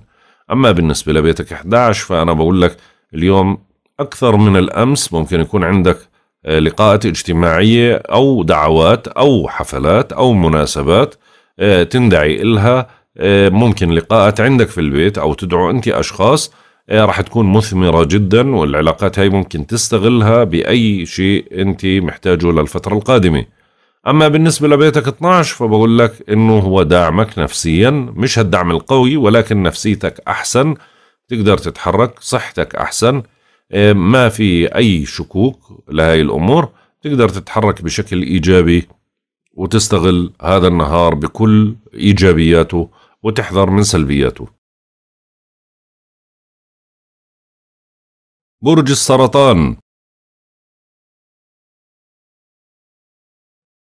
أما بالنسبة لبيتك 11 فأنا بقول لك اليوم أكثر من الأمس ممكن يكون عندك آه، لقاءات اجتماعية أو دعوات أو حفلات أو مناسبات آه، تندعي إلها آه، ممكن لقاءات عندك في البيت أو تدعو أنت أشخاص راح تكون مثمرة جدا والعلاقات هاي ممكن تستغلها بأي شيء أنت محتاجه للفترة القادمة أما بالنسبة لبيتك 12 فبقول لك إنه هو داعمك نفسيا مش هالدعم القوي ولكن نفسيتك أحسن تقدر تتحرك صحتك أحسن إيه، ما في أي شكوك لهي الأمور تقدر تتحرك بشكل إيجابي وتستغل هذا النهار بكل إيجابياته وتحذر من سلبياته برج السرطان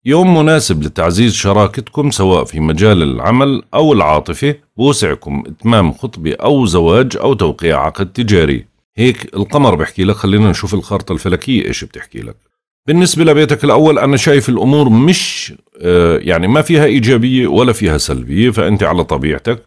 يوم مناسب لتعزيز شراكتكم سواء في مجال العمل أو العاطفة بوسعكم إتمام خطبة أو زواج أو توقيع عقد تجاري هيك القمر بحكي لك خلينا نشوف الخارطة الفلكية إيش بتحكي لك بالنسبة لبيتك الأول أنا شايف الأمور مش آه، يعني ما فيها إيجابية ولا فيها سلبية فأنت على طبيعتك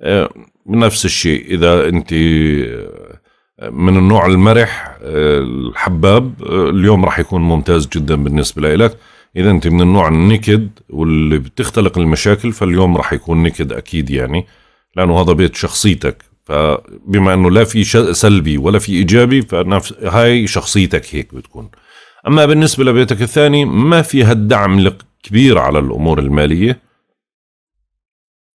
آه، نفس الشيء إذا أنت آه، من النوع المرح الحباب اليوم راح يكون ممتاز جدا بالنسبة لك اذا انت من النوع النكد واللي بتختلق المشاكل فاليوم راح يكون نكد اكيد يعني لانه هذا بيت شخصيتك فبما انه لا في سلبي ولا في ايجابي فنفس هاي شخصيتك هيك بتكون اما بالنسبه لبيتك الثاني ما في هالدعم الكبير على الامور الماليه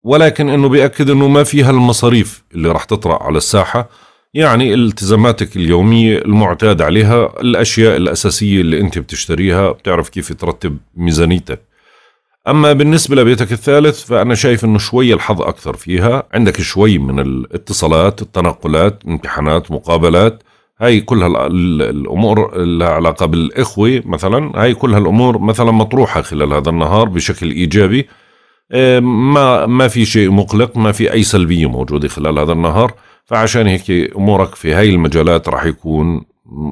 ولكن انه بياكد انه ما فيها المصاريف اللي راح تطرا على الساحه يعني التزاماتك اليومية المعتاد عليها الأشياء الأساسية اللي أنت بتشتريها بتعرف كيف ترتب ميزانيتك أما بالنسبة لبيتك الثالث فأنا شايف أنه شوي الحظ أكثر فيها عندك شوي من الاتصالات التنقلات امتحانات مقابلات هاي كل الأمور لها علاقة بالإخوة مثلا هاي كل هالأمور مثلا مطروحة خلال هذا النهار بشكل إيجابي إيه، ما ما في شيء مقلق ما في أي سلبية موجودة خلال هذا النهار فعشان هيك امورك في هاي المجالات راح يكون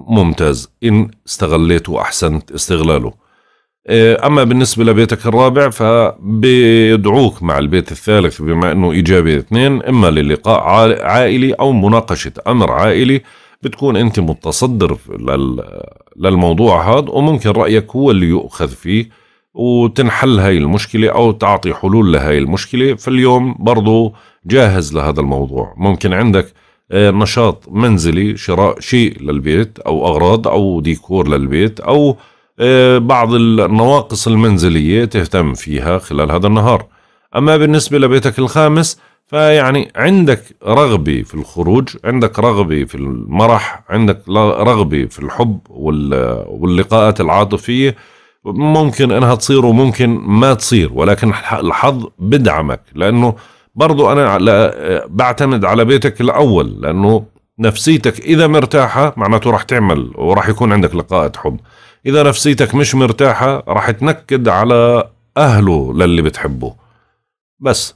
ممتاز ان استغليته واحسنت استغلاله آه، اما بالنسبه لبيتك الرابع فبيدعوك مع البيت الثالث بما انه ايجابي اثنين اما للقاء عائلي او مناقشه امر عائلي بتكون انت متصدر للموضوع هذا وممكن رايك هو اللي يؤخذ فيه وتنحل هاي المشكله او تعطي حلول لهاي المشكله فاليوم برضو جاهز لهذا الموضوع ممكن عندك آه، نشاط منزلي شراء شيء للبيت أو أغراض أو ديكور للبيت أو آه، بعض النواقص المنزلية تهتم فيها خلال هذا النهار أما بالنسبة لبيتك الخامس فيعني عندك رغبة في الخروج عندك رغبة في المرح عندك رغبة في الحب واللقاءات العاطفية ممكن انها تصير وممكن ما تصير ولكن الحظ بدعمك لانه برضو أنا بعتمد على بيتك الأول لأنه نفسيتك إذا مرتاحة معناته راح تعمل وراح يكون عندك لقاءات حب إذا نفسيتك مش مرتاحة راح تنكد على أهله للي بتحبه بس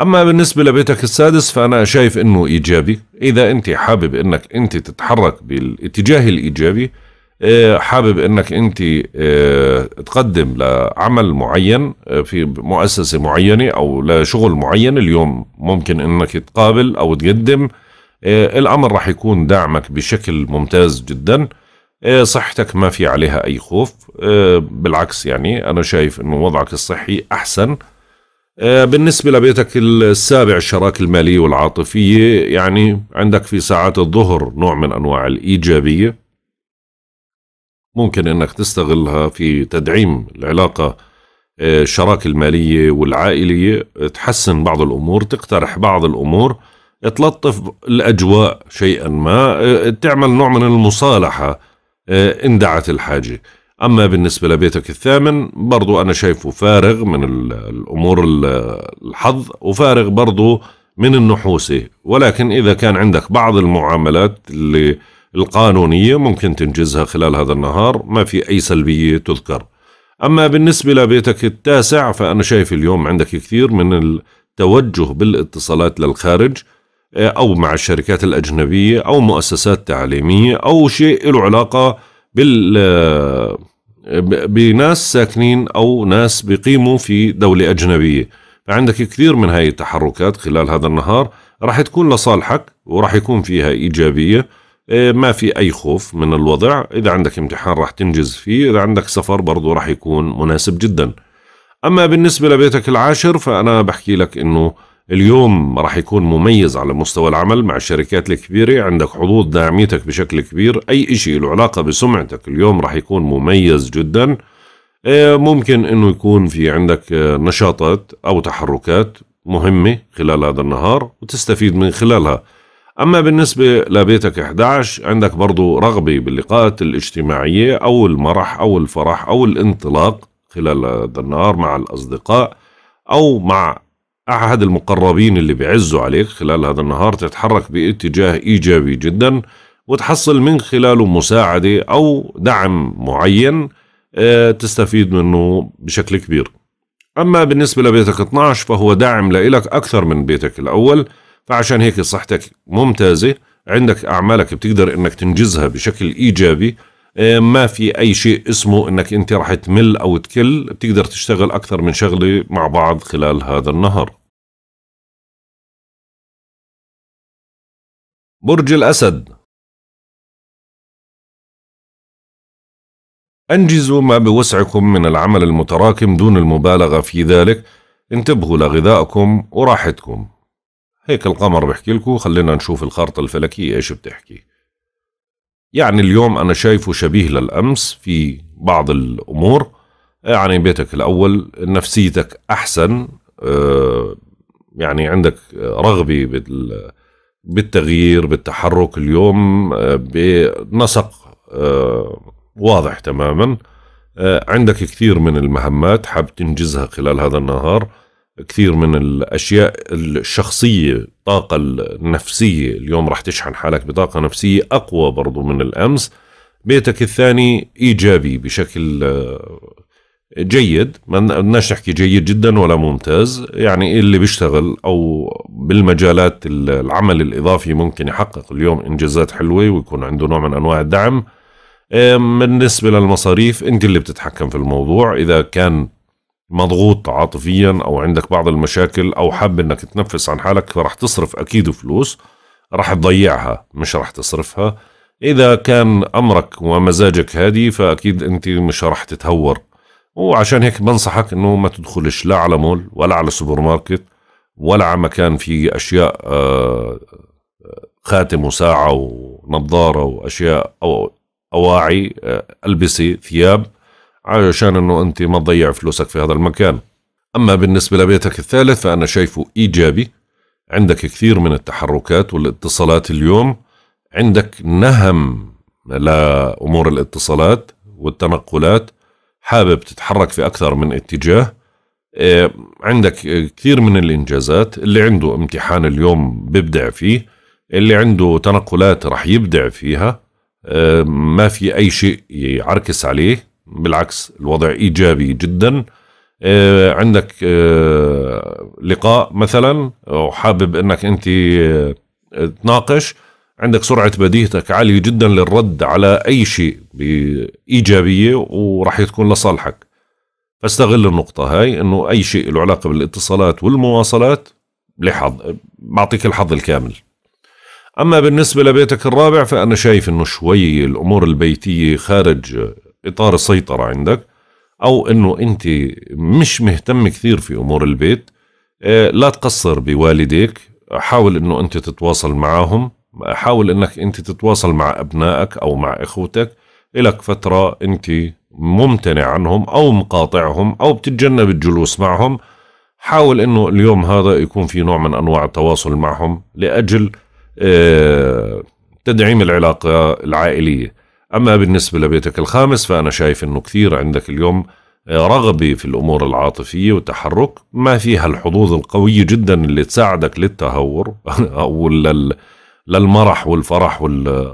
أما بالنسبة لبيتك السادس فأنا شايف إنه إيجابي إذا أنت حابب إنك أنت تتحرك بالاتجاه الإيجابي إيه، حابب انك انت إيه، تقدم لعمل معين إيه، في مؤسسه معينه او لشغل معين اليوم ممكن انك تقابل او تقدم الامر راح يكون دعمك بشكل ممتاز جدا صحتك ما في عليها اي خوف بالعكس يعني انا شايف انه وضعك الصحي احسن بالنسبة لبيتك السابع الشراكة المالية والعاطفية يعني عندك في ساعات الظهر نوع من أنواع الإيجابية ممكن انك تستغلها في تدعيم العلاقه آه، الشراكه الماليه والعائليه آه، تحسن بعض الامور تقترح بعض الامور تلطف الاجواء شيئا ما آه، تعمل نوع من المصالحه ان دعت الحاجه اما بالنسبه لبيتك الثامن برضو انا شايفه فارغ من الامور الحظ وفارغ برضو من النحوسه ولكن اذا كان عندك بعض المعاملات اللي القانونية ممكن تنجزها خلال هذا النهار ما في أي سلبية تذكر أما بالنسبة لبيتك التاسع فأنا شايف اليوم عندك كثير من التوجه بالاتصالات للخارج آه، أو مع الشركات الأجنبية أو مؤسسات تعليمية أو شيء له علاقة بال آه، بناس ساكنين أو ناس بيقيموا في دولة أجنبية فعندك كثير من هاي التحركات خلال هذا النهار راح تكون لصالحك وراح يكون فيها إيجابية إيه، ما في أي خوف من الوضع إذا عندك امتحان راح تنجز فيه إذا عندك سفر برضو راح يكون مناسب جدا أما بالنسبة لبيتك العاشر فأنا بحكي لك أنه اليوم راح يكون مميز على مستوى العمل مع الشركات الكبيرة عندك حظوظ داعميتك بشكل كبير أي شيء له علاقة بسمعتك اليوم راح يكون مميز جدا إيه، ممكن أنه يكون في عندك نشاطات أو تحركات مهمة خلال هذا النهار وتستفيد من خلالها أما بالنسبة لبيتك 11 عندك برضو رغبة باللقاءات الاجتماعية أو المرح أو الفرح أو الانطلاق خلال هذا النهار مع الأصدقاء أو مع أحد المقربين اللي بيعزوا عليك خلال هذا النهار تتحرك باتجاه إيجابي جدا وتحصل من خلاله مساعدة أو دعم معين آه، تستفيد منه بشكل كبير أما بالنسبة لبيتك 12 فهو داعم لإلك أكثر من بيتك الأول فعشان هيك صحتك ممتازة عندك أعمالك بتقدر إنك تنجزها بشكل إيجابي آه، ما في أي شيء اسمه إنك أنت راح تمل أو تكل بتقدر تشتغل أكثر من شغلة مع بعض خلال هذا النهار برج الأسد أنجزوا ما بوسعكم من العمل المتراكم دون المبالغة في ذلك انتبهوا لغذائكم وراحتكم هيك القمر بحكي لكم خلينا نشوف الخارطة الفلكية ايش بتحكي يعني اليوم أنا شايفه شبيه للأمس في بعض الأمور يعني بيتك الأول نفسيتك أحسن آه، يعني عندك رغبة بالتغيير بالتحرك اليوم آه، بنسق آه، واضح تماما عندك كثير من المهمات حاب تنجزها خلال هذا النهار كثير من الاشياء الشخصيه الطاقه النفسيه اليوم راح تشحن حالك بطاقه نفسيه اقوى برضو من الامس بيتك الثاني ايجابي بشكل آه، جيد ما بدناش نحكي جيد جدا ولا ممتاز يعني اللي بيشتغل او بالمجالات العمل الاضافي ممكن يحقق اليوم انجازات حلوه ويكون عنده نوع من انواع الدعم بالنسبه للمصاريف انت اللي بتتحكم في الموضوع اذا كان مضغوط عاطفيا او عندك بعض المشاكل او حاب انك تنفس عن حالك فراح تصرف اكيد فلوس راح تضيعها مش راح تصرفها اذا كان امرك ومزاجك هادي فاكيد انت مش راح تتهور وعشان هيك بنصحك انه ما تدخلش لا على مول ولا على سوبر ماركت ولا على مكان فيه اشياء آه، آه، خاتم وساعه ونظاره واشياء او اواعي آه، البسه ثياب علشان انه انت ما تضيع فلوسك في هذا المكان اما بالنسبه لبيتك الثالث فانا شايفه ايجابي عندك كثير من التحركات والاتصالات اليوم عندك نهم لامور الاتصالات والتنقلات حابب تتحرك في اكثر من اتجاه آه، عندك كثير من الانجازات اللي عنده امتحان اليوم ببدع فيه اللي عنده تنقلات رح يبدع فيها آه، ما في اي شيء يعركس عليه بالعكس الوضع ايجابي جدا آه، عندك آه، لقاء مثلا وحابب انك انت آه، تناقش عندك سرعة بديهتك عالية جدا للرد على أي شيء بإيجابية وراح تكون لصالحك فاستغل النقطة هاي أنه أي شيء له علاقة بالاتصالات والمواصلات لحظ بعطيك الحظ الكامل أما بالنسبة لبيتك الرابع فأنا شايف أنه شوي الأمور البيتية خارج اطار السيطره عندك او انه انت مش مهتم كثير في امور البيت آه، لا تقصر بوالديك حاول انه انت تتواصل معهم حاول انك انت تتواصل مع ابنائك او مع اخوتك الك فتره انت ممتنع عنهم او مقاطعهم او بتتجنب الجلوس معهم حاول انه اليوم هذا يكون في نوع من انواع التواصل معهم لاجل آه، تدعيم العلاقه العائليه أما بالنسبة لبيتك الخامس فأنا شايف أنه كثير عندك اليوم آه، رغبة في الأمور العاطفية وتحرك ما فيها الحظوظ القوية جدا اللي تساعدك للتهور أو للمرح والفرح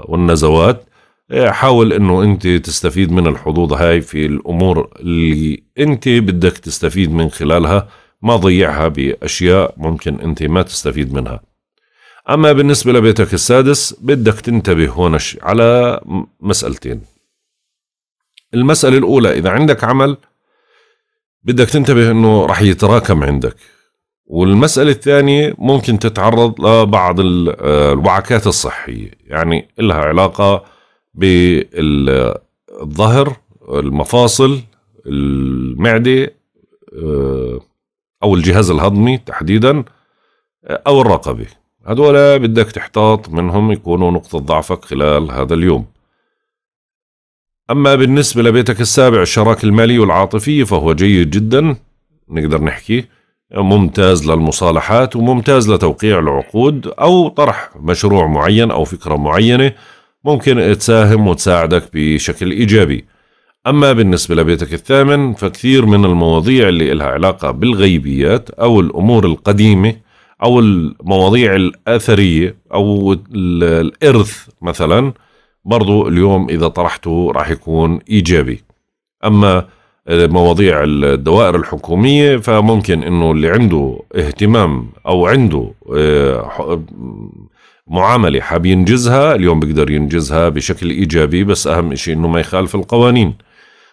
والنزوات آه، حاول أنه أنت تستفيد من الحظوظ هاي في الأمور اللي أنت بدك تستفيد من خلالها ما ضيعها بأشياء ممكن أنت ما تستفيد منها أما بالنسبة لبيتك السادس بدك تنتبه هون على مسألتين المسألة الأولى إذا عندك عمل بدك تنتبه أنه رح يتراكم عندك والمسألة الثانية ممكن تتعرض لبعض آه، الوعكات الصحية يعني إلها علاقة بالظهر المفاصل المعدة آه، أو الجهاز الهضمي تحديدا آه، أو الرقبة هدول بدك تحتاط منهم يكونوا نقطة ضعفك خلال هذا اليوم أما بالنسبة لبيتك السابع الشراكة المالية والعاطفية فهو جيد جدا نقدر نحكي ممتاز للمصالحات وممتاز لتوقيع العقود أو طرح مشروع معين أو فكرة معينة ممكن تساهم وتساعدك بشكل إيجابي أما بالنسبة لبيتك الثامن فكثير من المواضيع اللي إلها علاقة بالغيبيات أو الأمور القديمة او المواضيع الاثريه او الارث مثلا برضو اليوم اذا طرحته راح يكون ايجابي اما مواضيع الدوائر الحكوميه فممكن انه اللي عنده اهتمام او عنده آه، معامله حاب ينجزها اليوم بيقدر ينجزها بشكل ايجابي بس اهم شيء انه ما يخالف القوانين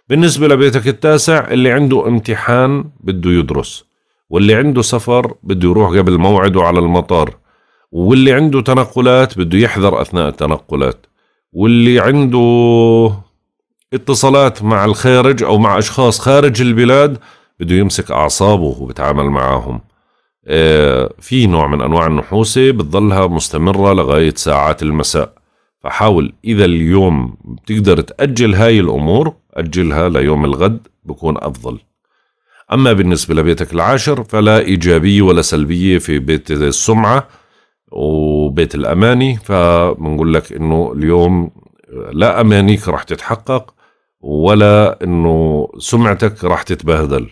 بالنسبه لبيتك التاسع اللي عنده امتحان بده يدرس واللي عنده سفر بده يروح قبل موعده على المطار واللي عنده تنقلات بده يحذر أثناء التنقلات واللي عنده اتصالات مع الخارج أو مع أشخاص خارج البلاد بده يمسك أعصابه وبتعامل معاهم آه، في نوع من أنواع النحوسة بتظلها مستمرة لغاية ساعات المساء فحاول إذا اليوم بتقدر تأجل هاي الأمور أجلها ليوم الغد بكون أفضل أما بالنسبة لبيتك العاشر فلا إيجابية ولا سلبية في بيت السمعة وبيت الأماني فبنقول لك إنه اليوم لا أمانيك راح تتحقق ولا إنه سمعتك راح تتبهدل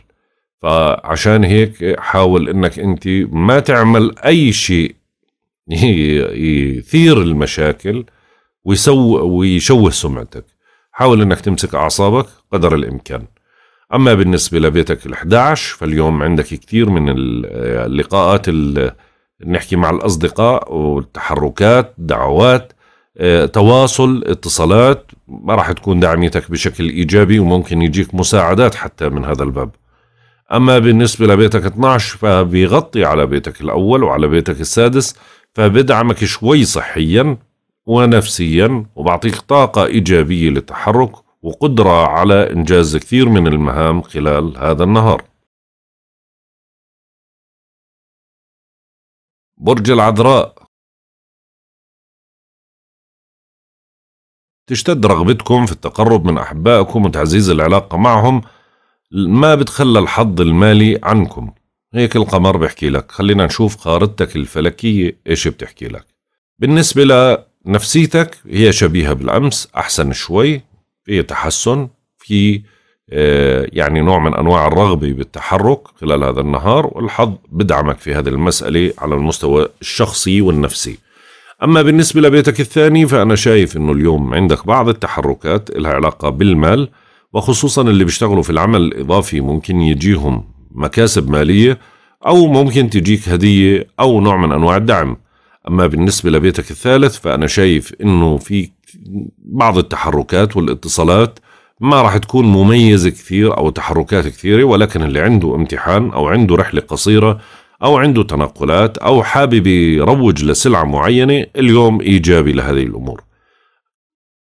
فعشان هيك حاول إنك أنت ما تعمل أي شيء يثير المشاكل ويسو ويشوه سمعتك حاول إنك تمسك أعصابك قدر الإمكان أما بالنسبة لبيتك ال11 فاليوم عندك كثير من اللقاءات نحكي مع الأصدقاء والتحركات دعوات آه، تواصل اتصالات ما راح تكون دعميتك بشكل إيجابي وممكن يجيك مساعدات حتى من هذا الباب أما بالنسبة لبيتك 12 فبيغطي على بيتك الأول وعلى بيتك السادس فبدعمك شوي صحيا ونفسيا وبعطيك طاقة إيجابية للتحرك وقدرة على إنجاز كثير من المهام خلال هذا النهار برج العذراء تشتد رغبتكم في التقرب من أحبائكم وتعزيز العلاقة معهم ما بتخلى الحظ المالي عنكم هيك القمر بحكي لك خلينا نشوف خارطتك الفلكية إيش بتحكي لك بالنسبة لنفسيتك هي شبيهة بالأمس أحسن شوي في تحسن في آه، يعني نوع من أنواع الرغبة بالتحرك خلال هذا النهار والحظ بدعمك في هذه المسألة على المستوى الشخصي والنفسي أما بالنسبة لبيتك الثاني فأنا شايف أنه اليوم عندك بعض التحركات لها علاقة بالمال وخصوصا اللي بيشتغلوا في العمل الإضافي ممكن يجيهم مكاسب مالية أو ممكن تجيك هدية أو نوع من أنواع الدعم أما بالنسبة لبيتك الثالث فأنا شايف أنه في بعض التحركات والاتصالات ما راح تكون مميزة كثير أو تحركات كثيرة ولكن اللي عنده امتحان أو عنده رحلة قصيرة أو عنده تنقلات أو حابب يروج لسلعة معينة اليوم إيجابي لهذه الأمور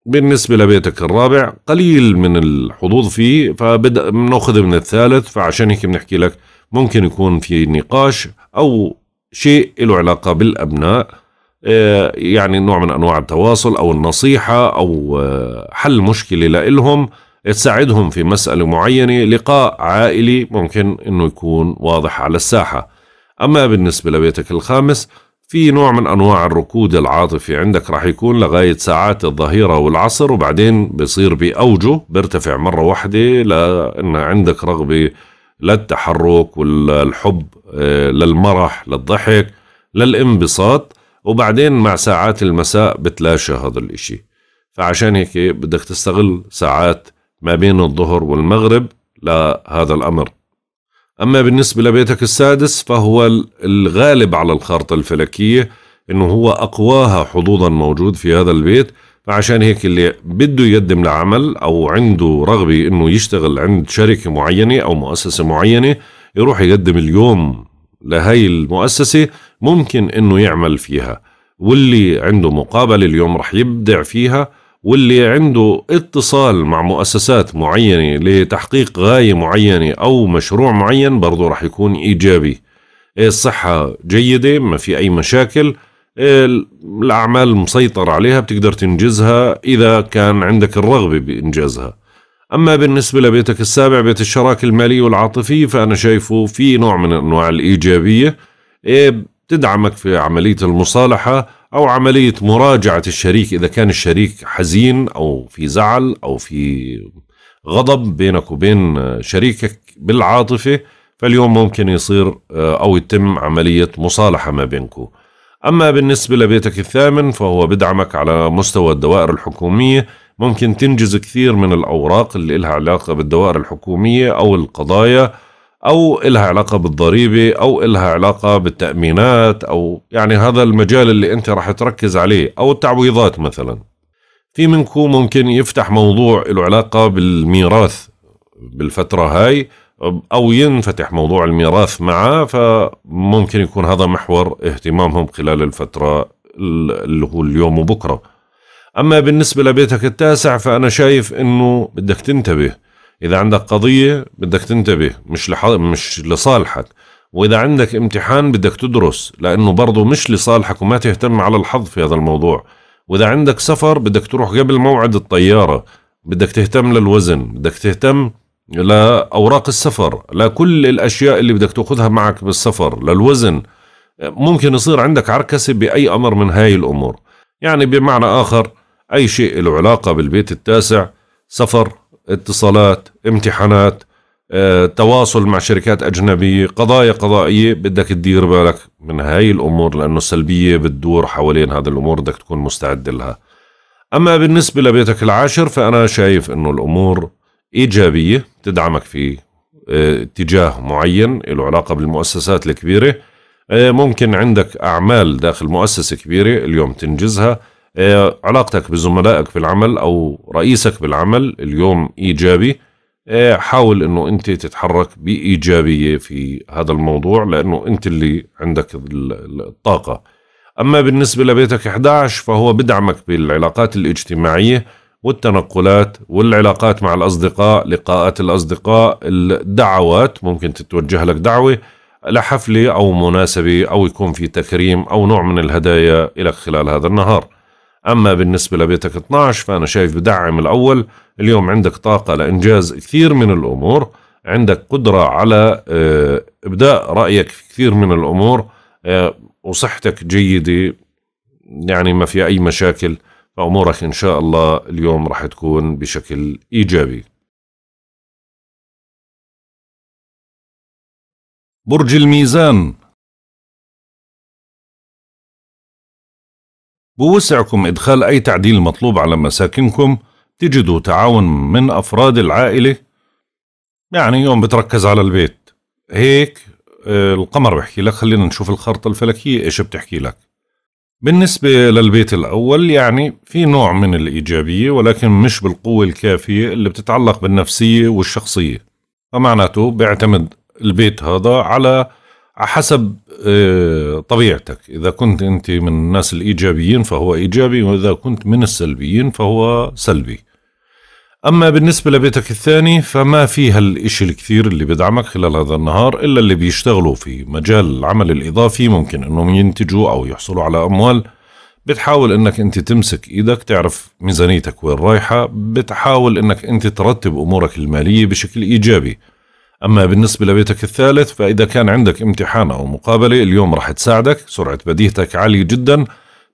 بالنسبة لبيتك الرابع قليل من الحظوظ فيه فبدأ بناخذ من الثالث فعشان هيك بنحكي لك ممكن يكون في نقاش أو شيء له علاقة بالأبناء آه، يعني نوع من انواع التواصل او النصيحه او آه، حل مشكله لهم تساعدهم في مساله معينه لقاء عائلي ممكن انه يكون واضح على الساحه اما بالنسبه لبيتك الخامس في نوع من انواع الركود العاطفي عندك راح يكون لغايه ساعات الظهيره والعصر وبعدين بصير باوجه بيرتفع مره واحده لان عندك رغبه للتحرك والحب آه، للمرح للضحك للانبساط وبعدين مع ساعات المساء بتلاشى هذا الإشي فعشان هيك بدك تستغل ساعات ما بين الظهر والمغرب لهذا الأمر أما بالنسبة لبيتك السادس فهو الغالب على الخارطة الفلكية إنه هو أقواها حظوظا موجود في هذا البيت فعشان هيك اللي بده يقدم لعمل أو عنده رغبة إنه يشتغل عند شركة معينة أو مؤسسة معينة يروح يقدم اليوم لهي المؤسسة ممكن انه يعمل فيها واللي عنده مقابله اليوم رح يبدع فيها واللي عنده اتصال مع مؤسسات معينه لتحقيق غايه معينه او مشروع معين برضه رح يكون ايجابي إيه، الصحه جيده ما في اي مشاكل إيه، الأعمال مسيطر عليها بتقدر تنجزها إذا كان عندك الرغبة بإنجازها أما بالنسبة لبيتك السابع بيت الشراكة المالية والعاطفية فأنا شايفه في نوع من أنواع الإيجابية إيه، تدعمك في عملية المصالحة أو عملية مراجعة الشريك إذا كان الشريك حزين أو في زعل أو في غضب بينك وبين شريكك بالعاطفة فاليوم ممكن يصير آه، أو يتم عملية مصالحة ما بينكم أما بالنسبة لبيتك الثامن فهو بدعمك على مستوى الدوائر الحكومية ممكن تنجز كثير من الأوراق اللي لها علاقة بالدوائر الحكومية أو القضايا أو إلها علاقة بالضريبة أو إلها علاقة بالتأمينات أو يعني هذا المجال اللي أنت راح تركز عليه أو التعويضات مثلا في منكم ممكن يفتح موضوع له علاقة بالميراث بالفترة هاي أو ينفتح موضوع الميراث معه فممكن يكون هذا محور اهتمامهم خلال الفترة اللي هو اليوم وبكرة أما بالنسبة لبيتك التاسع فأنا شايف أنه بدك تنتبه اذا عندك قضيه بدك تنتبه مش لح... مش لصالحك واذا عندك امتحان بدك تدرس لانه برضه مش لصالحك وما تهتم على الحظ في هذا الموضوع واذا عندك سفر بدك تروح قبل موعد الطياره بدك تهتم للوزن بدك تهتم لأوراق السفر لكل الأشياء اللي بدك تأخذها معك بالسفر للوزن ممكن يصير عندك عركسة بأي أمر من هاي الأمور يعني بمعنى آخر أي شيء له علاقة بالبيت التاسع سفر اتصالات امتحانات آه، تواصل مع شركات أجنبية قضايا قضائية بدك تدير بالك من هاي الأمور لأنه السلبية بتدور حوالين هذه الأمور بدك تكون مستعد لها أما بالنسبة لبيتك العاشر فأنا شايف أنه الأمور إيجابية تدعمك في آه، اتجاه معين له علاقة بالمؤسسات الكبيرة آه، ممكن عندك أعمال داخل مؤسسة كبيرة اليوم تنجزها آه، علاقتك بزملائك في العمل او رئيسك بالعمل اليوم ايجابي آه، حاول انه انت تتحرك بايجابيه في هذا الموضوع لانه انت اللي عندك الطاقه اما بالنسبه لبيتك 11 فهو بدعمك بالعلاقات الاجتماعيه والتنقلات والعلاقات مع الاصدقاء لقاءات الاصدقاء الدعوات ممكن تتوجه لك دعوه لحفله او مناسبه او يكون في تكريم او نوع من الهدايا لك خلال هذا النهار أما بالنسبة لبيتك 12 فأنا شايف بدعم الأول اليوم عندك طاقة لإنجاز كثير من الأمور عندك قدرة على آه، إبداء رأيك في كثير من الأمور آه، وصحتك جيدة يعني ما في أي مشاكل فأمورك إن شاء الله اليوم راح تكون بشكل إيجابي برج الميزان بوسعكم إدخال أي تعديل مطلوب على مساكنكم تجدوا تعاون من أفراد العائلة يعني يوم بتركز على البيت هيك آه، القمر بحكي لك خلينا نشوف الخرطة الفلكية إيش بتحكي لك بالنسبة للبيت الأول يعني في نوع من الإيجابية ولكن مش بالقوة الكافية اللي بتتعلق بالنفسية والشخصية فمعناته بيعتمد البيت هذا على حسب آه، طبيعتك إذا كنت أنت من الناس الإيجابيين فهو إيجابي وإذا كنت من السلبيين فهو سلبي أما بالنسبة لبيتك الثاني فما في الإشي الكثير اللي بدعمك خلال هذا النهار إلا اللي بيشتغلوا في مجال العمل الإضافي ممكن أنهم ينتجوا أو يحصلوا على أموال بتحاول انك انت تمسك ايدك تعرف ميزانيتك وين رايحة بتحاول انك انت ترتب امورك المالية بشكل ايجابي أما بالنسبة لبيتك الثالث فإذا كان عندك امتحان أو مقابلة اليوم راح تساعدك سرعة بديهتك عالية جدا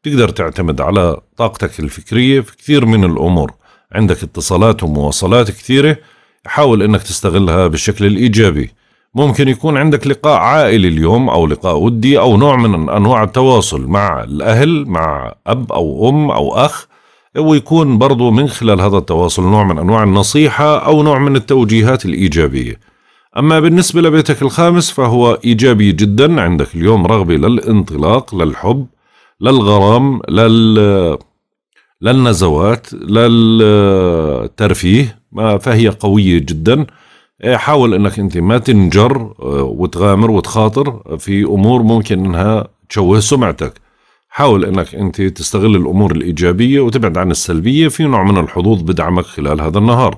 تقدر تعتمد على طاقتك الفكرية في كثير من الأمور عندك اتصالات ومواصلات كثيرة حاول أنك تستغلها بالشكل الإيجابي ممكن يكون عندك لقاء عائلي اليوم أو لقاء ودي أو نوع من أنواع التواصل مع الأهل مع أب أو أم أو أخ ويكون برضو من خلال هذا التواصل نوع من أنواع النصيحة أو نوع من التوجيهات الإيجابية أما بالنسبة لبيتك الخامس فهو إيجابي جدا عندك اليوم رغبة للانطلاق للحب للغرام لل للنزوات للترفيه فهي قوية جدا إيه، حاول انك انت ما تنجر آه، وتغامر وتخاطر في امور ممكن انها تشوه سمعتك حاول انك انت تستغل الامور الايجابيه وتبعد عن السلبيه في نوع من الحظوظ بدعمك خلال هذا النهار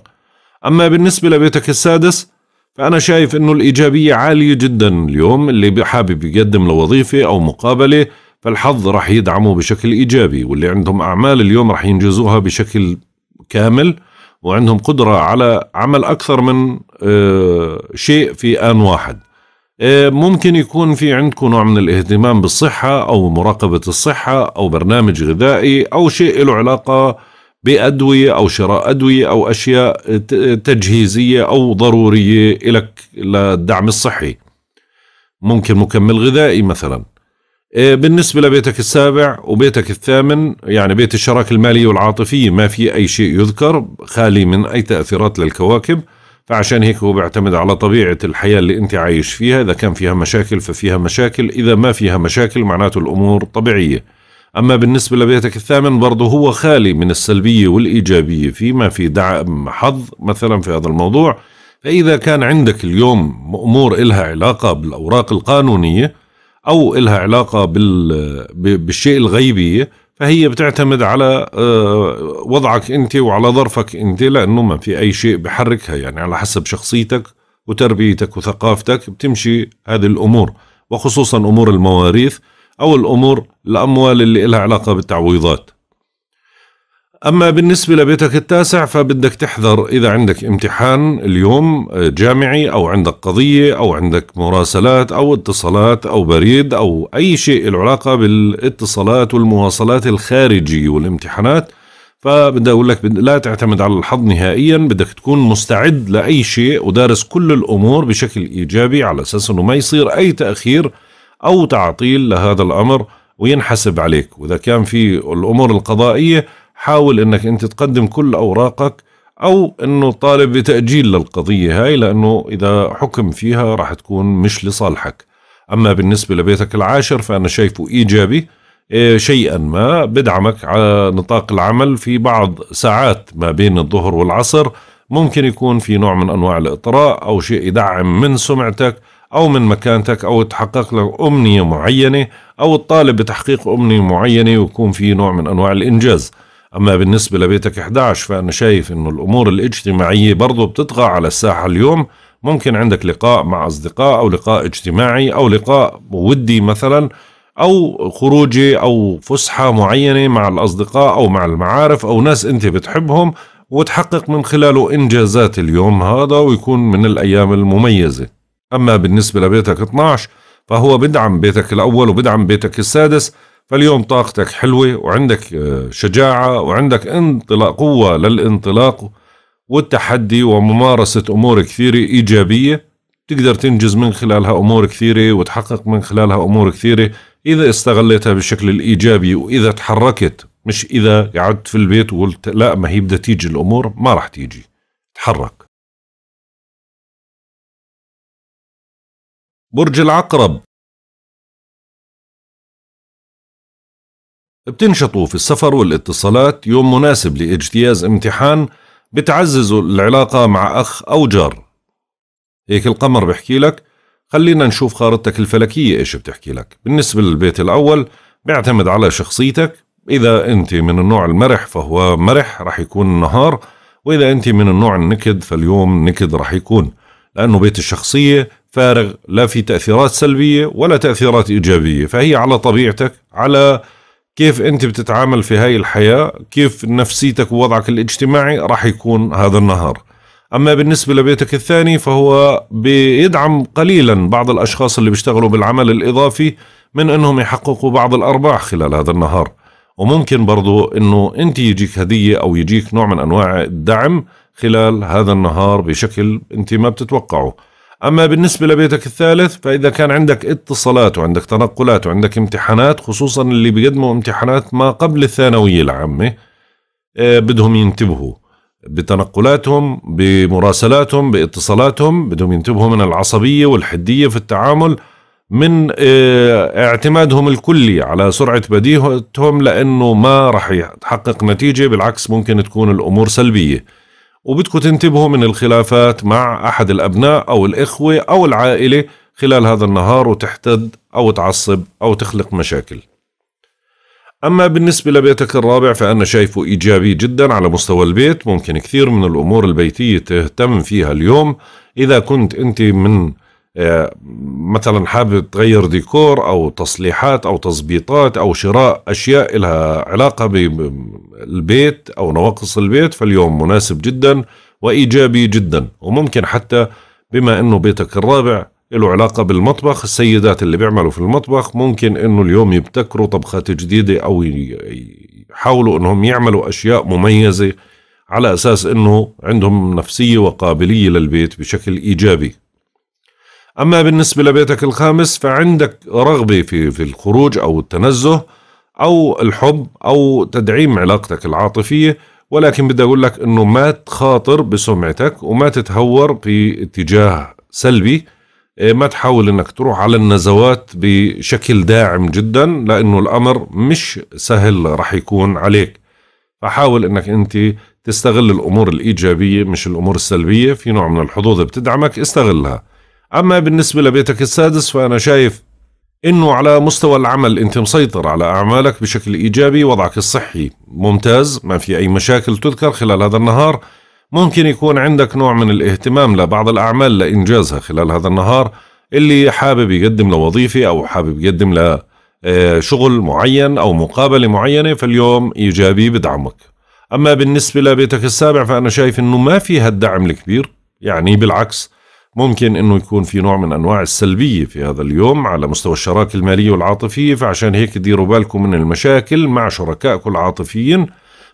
اما بالنسبه لبيتك السادس فأنا شايف إنه الإيجابية عالية جدا اليوم اللي حابب يقدم لوظيفة أو مقابلة فالحظ رح يدعمه بشكل إيجابي واللي عندهم أعمال اليوم رح ينجزوها بشكل كامل وعندهم قدرة على عمل أكثر من آه، شيء في آن واحد آه، ممكن يكون في عندكم نوع من الاهتمام بالصحة أو مراقبة الصحة أو برنامج غذائي أو شيء له علاقة بأدوية أو شراء أدوية أو أشياء تجهيزية أو ضرورية لك للدعم الصحي ممكن مكمل غذائي مثلا آه، بالنسبة لبيتك السابع وبيتك الثامن يعني بيت الشراكة المالية والعاطفية ما في أي شيء يذكر خالي من أي تأثيرات للكواكب فعشان هيك هو بيعتمد على طبيعة الحياة اللي أنت عايش فيها إذا كان فيها مشاكل ففيها مشاكل إذا ما فيها مشاكل معناته الأمور طبيعية أما بالنسبة لبيتك الثامن برضه هو خالي من السلبية والإيجابية فيما في دعم حظ مثلا في هذا الموضوع فإذا كان عندك اليوم أمور إلها علاقة بالأوراق القانونية أو إلها علاقة بالشيء الغيبي فهي بتعتمد على آه، وضعك أنت وعلى ظرفك أنت لأنه ما في أي شيء بحركها يعني على حسب شخصيتك وتربيتك وثقافتك بتمشي هذه الأمور وخصوصا أمور المواريث أو الأمور الأموال اللي لها علاقة بالتعويضات أما بالنسبة لبيتك التاسع فبدك تحذر إذا عندك امتحان اليوم آه، جامعي أو عندك قضية أو عندك مراسلات أو اتصالات أو بريد أو أي شيء له علاقة بالاتصالات والمواصلات الخارجي والامتحانات فبدي أقول لك لا تعتمد على الحظ نهائيا بدك تكون مستعد لأي شيء ودارس كل الأمور بشكل إيجابي على أساس أنه ما يصير أي تأخير أو تعطيل لهذا الأمر وينحسب عليك وإذا كان في الأمور القضائية حاول أنك أنت تقدم كل أوراقك أو أنه طالب بتأجيل للقضية هاي لأنه إذا حكم فيها راح تكون مش لصالحك أما بالنسبة لبيتك العاشر فأنا شايفه إيجابي إيه، شيئا ما بدعمك على نطاق العمل في بعض ساعات ما بين الظهر والعصر ممكن يكون في نوع من انواع الاطراء او شيء يدعم من سمعتك أو من مكانتك أو تحقق لك أمنية معينة أو تطالب بتحقيق أمنية معينة ويكون في نوع من أنواع الإنجاز أما بالنسبة لبيتك 11 فأنا شايف أنه الأمور الاجتماعية برضو بتطغى على الساحة اليوم ممكن عندك لقاء مع أصدقاء أو لقاء اجتماعي أو لقاء ودي مثلا أو خروجة أو فسحة معينة مع الأصدقاء أو مع المعارف أو ناس أنت بتحبهم وتحقق من خلاله إنجازات اليوم هذا ويكون من الأيام المميزة أما بالنسبة لبيتك 12 فهو بدعم بيتك الأول وبدعم بيتك السادس فاليوم طاقتك حلوة وعندك آه، شجاعة وعندك انطلاق قوة للانطلاق والتحدي وممارسة أمور كثيرة إيجابية تقدر تنجز من خلالها أمور كثيرة وتحقق من خلالها أمور كثيرة إذا استغليتها بالشكل الإيجابي وإذا تحركت مش إذا قعدت في البيت وقلت لا ما هي بدها تيجي الأمور ما راح تيجي تحرك برج العقرب بتنشطوا في السفر والاتصالات يوم مناسب لاجتياز امتحان بتعززوا العلاقة مع أخ أو جار هيك القمر بحكي لك خلينا نشوف خارطتك الفلكية إيش بتحكي لك بالنسبة للبيت الأول بيعتمد على شخصيتك إذا أنت من النوع المرح فهو مرح رح يكون النهار وإذا أنت من النوع النكد فاليوم نكد رح يكون لأنه بيت الشخصية فارغ لا في تأثيرات سلبية ولا تأثيرات إيجابية فهي على طبيعتك على كيف أنت بتتعامل في هاي الحياة كيف نفسيتك ووضعك الاجتماعي راح يكون هذا النهار أما بالنسبة لبيتك الثاني فهو بيدعم قليلا بعض الأشخاص اللي بيشتغلوا بالعمل الإضافي من أنهم يحققوا بعض الأرباح خلال هذا النهار وممكن برضو أنه أنت يجيك هدية أو يجيك نوع من أنواع الدعم خلال هذا النهار بشكل أنت ما بتتوقعه أما بالنسبة لبيتك الثالث فإذا كان عندك اتصالات وعندك تنقلات وعندك امتحانات خصوصا اللي بيقدموا امتحانات ما قبل الثانوية العامة آه، بدهم ينتبهوا بتنقلاتهم بمراسلاتهم باتصالاتهم بدهم ينتبهوا من العصبية والحدية في التعامل من آه، اعتمادهم الكلي على سرعة بديهتهم لأنه ما رح يتحقق نتيجة بالعكس ممكن تكون الأمور سلبية وبدكم تنتبهوا من الخلافات مع أحد الأبناء أو الإخوة أو العائلة خلال هذا النهار وتحتد أو تعصب أو تخلق مشاكل أما بالنسبة لبيتك الرابع فأنا شايفه إيجابي جدا على مستوى البيت ممكن كثير من الأمور البيتية تهتم فيها اليوم إذا كنت أنت من آه، مثلا حابب تغير ديكور او تصليحات او تظبيطات او شراء اشياء لها علاقه بالبيت او نواقص البيت فاليوم مناسب جدا وايجابي جدا وممكن حتى بما انه بيتك الرابع له علاقة بالمطبخ السيدات اللي بيعملوا في المطبخ ممكن انه اليوم يبتكروا طبخات جديدة او يحاولوا انهم يعملوا اشياء مميزة على اساس انه عندهم نفسية وقابلية للبيت بشكل ايجابي أما بالنسبة لبيتك الخامس فعندك رغبة في في الخروج أو التنزه أو الحب أو تدعيم علاقتك العاطفية ولكن بدي أقول لك إنه ما تخاطر بسمعتك وما تتهور في اتجاه سلبي إيه، ما تحاول إنك تروح على النزوات بشكل داعم جدا لأنه الأمر مش سهل رح يكون عليك فحاول إنك أنت تستغل الأمور الإيجابية مش الأمور السلبية في نوع من الحظوظ بتدعمك استغلها أما بالنسبة لبيتك السادس فأنا شايف إنه على مستوى العمل أنت مسيطر على أعمالك بشكل إيجابي وضعك الصحي ممتاز ما في أي مشاكل تذكر خلال هذا النهار ممكن يكون عندك نوع من الاهتمام لبعض الأعمال لإنجازها خلال هذا النهار اللي حابب يقدم لوظيفة أو حابب يقدم لشغل آه، معين أو مقابلة معينة فاليوم إيجابي بدعمك أما بالنسبة لبيتك السابع فأنا شايف أنه ما في هالدعم الكبير يعني بالعكس ممكن انه يكون في نوع من انواع السلبيه في هذا اليوم على مستوى الشراكه الماليه والعاطفيه فعشان هيك ديروا بالكم من المشاكل مع شركائكم العاطفيين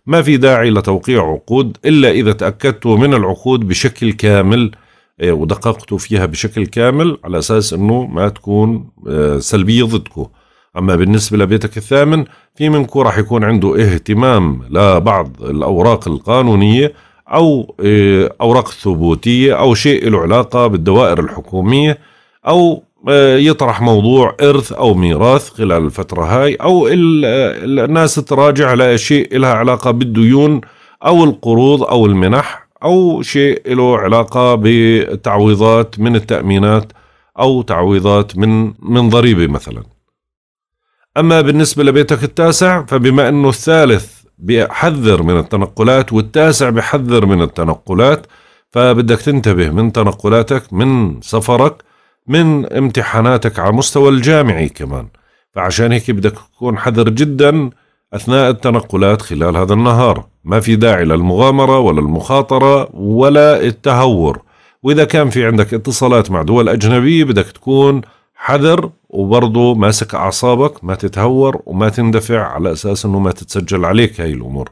ما في داعي لتوقيع عقود الا اذا تاكدتوا من العقود بشكل كامل آه، ودققتوا فيها بشكل كامل على اساس انه ما تكون آه، سلبيه ضدكم اما بالنسبه لبيتك الثامن في منكم راح يكون عنده اهتمام لبعض الاوراق القانونيه أو آه، أوراق ثبوتية أو شيء له علاقة بالدوائر الحكومية أو آه، يطرح موضوع إرث أو ميراث خلال الفترة هاي أو آه، الناس تراجع على شيء لها علاقة بالديون أو القروض أو المنح أو شيء له علاقة بتعويضات من التأمينات أو تعويضات من من ضريبة مثلا أما بالنسبة لبيتك التاسع فبما أنه الثالث بيحذر من التنقلات والتاسع بيحذر من التنقلات فبدك تنتبه من تنقلاتك من سفرك من امتحاناتك على مستوى الجامعي كمان فعشان هيك بدك تكون حذر جدا أثناء التنقلات خلال هذا النهار ما في داعي للمغامرة ولا المخاطرة ولا التهور وإذا كان في عندك اتصالات مع دول أجنبية بدك تكون حذر وبرضه ماسك أعصابك ما تتهور وما تندفع على أساس أنه ما تتسجل عليك هاي الأمور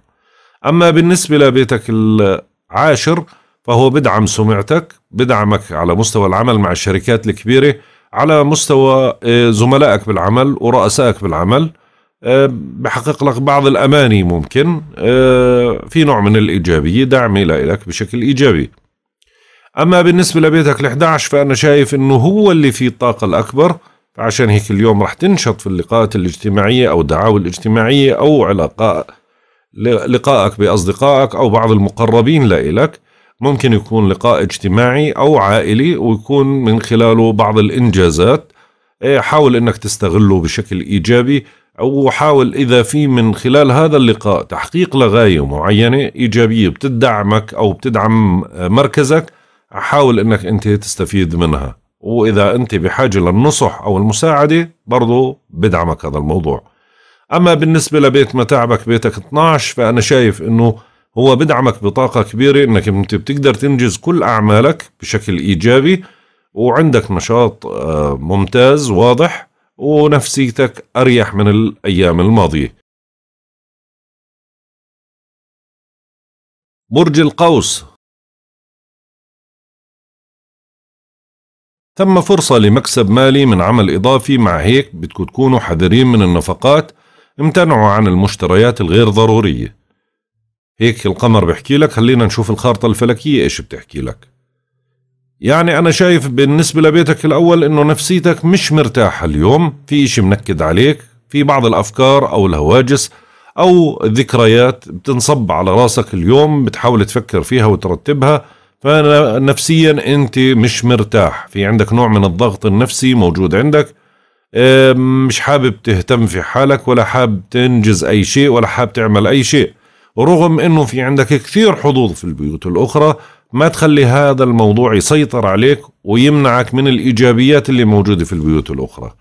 أما بالنسبة لبيتك العاشر فهو بدعم سمعتك بدعمك على مستوى العمل مع الشركات الكبيرة على مستوى آه، زملائك بالعمل ورؤسائك بالعمل آه، بحقق لك بعض الأماني ممكن آه، في نوع من الإيجابية دعم لك بشكل إيجابي أما بالنسبة لبيتك ال11 فأنا شايف إنه هو اللي فيه الطاقة الأكبر فعشان هيك اليوم رح تنشط في اللقاءات الاجتماعية أو الدعاوى الاجتماعية أو علاقاء لقائك بأصدقائك أو بعض المقربين لإلك ممكن يكون لقاء اجتماعي أو عائلي ويكون من خلاله بعض الإنجازات إيه، حاول إنك تستغله بشكل إيجابي أو حاول إذا في من خلال هذا اللقاء تحقيق لغاية معينة إيجابية بتدعمك أو بتدعم مركزك حاول انك انت تستفيد منها واذا انت بحاجه للنصح او المساعده برضو بدعمك هذا الموضوع اما بالنسبه لبيت متاعبك بيتك 12 فانا شايف انه هو بدعمك بطاقه كبيره انك انت بتقدر تنجز كل اعمالك بشكل ايجابي وعندك نشاط آه، ممتاز واضح ونفسيتك اريح من الايام الماضيه برج القوس ثم فرصة لمكسب مالي من عمل إضافي مع هيك بدكم تكونوا حذرين من النفقات امتنعوا عن المشتريات الغير ضرورية هيك القمر بحكي لك خلينا نشوف الخارطة الفلكية ايش بتحكي لك يعني أنا شايف بالنسبة لبيتك الأول إنه نفسيتك مش مرتاحة اليوم في إشي منكد عليك في بعض الأفكار أو الهواجس أو ذكريات بتنصب على راسك اليوم بتحاول تفكر فيها وترتبها فنفسيا انت مش مرتاح في عندك نوع من الضغط النفسي موجود عندك مش حابب تهتم في حالك ولا حابب تنجز اي شيء ولا حابب تعمل اي شيء رغم انه في عندك كثير حظوظ في البيوت الاخرى ما تخلي هذا الموضوع يسيطر عليك ويمنعك من الايجابيات اللي موجوده في البيوت الاخرى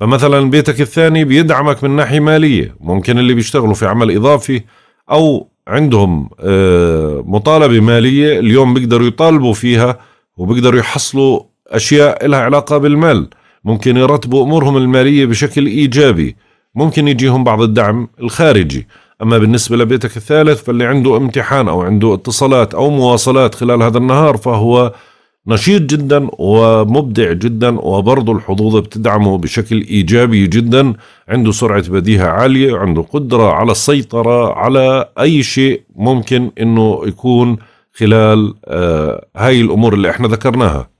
فمثلا بيتك الثاني بيدعمك من ناحيه ماليه ممكن اللي بيشتغلوا في عمل اضافي او عندهم آه، مطالبة مالية اليوم بيقدروا يطالبوا فيها وبيقدروا يحصلوا أشياء لها علاقة بالمال ممكن يرتبوا أمورهم المالية بشكل إيجابي ممكن يجيهم بعض الدعم الخارجي أما بالنسبة لبيتك الثالث فاللي عنده امتحان أو عنده اتصالات أو مواصلات خلال هذا النهار فهو نشيط جدا ومبدع جدا وبرضه الحظوظ بتدعمه بشكل ايجابي جدا عنده سرعه بديهه عاليه عنده قدره على السيطره على اي شيء ممكن انه يكون خلال آه هاي الامور اللي احنا ذكرناها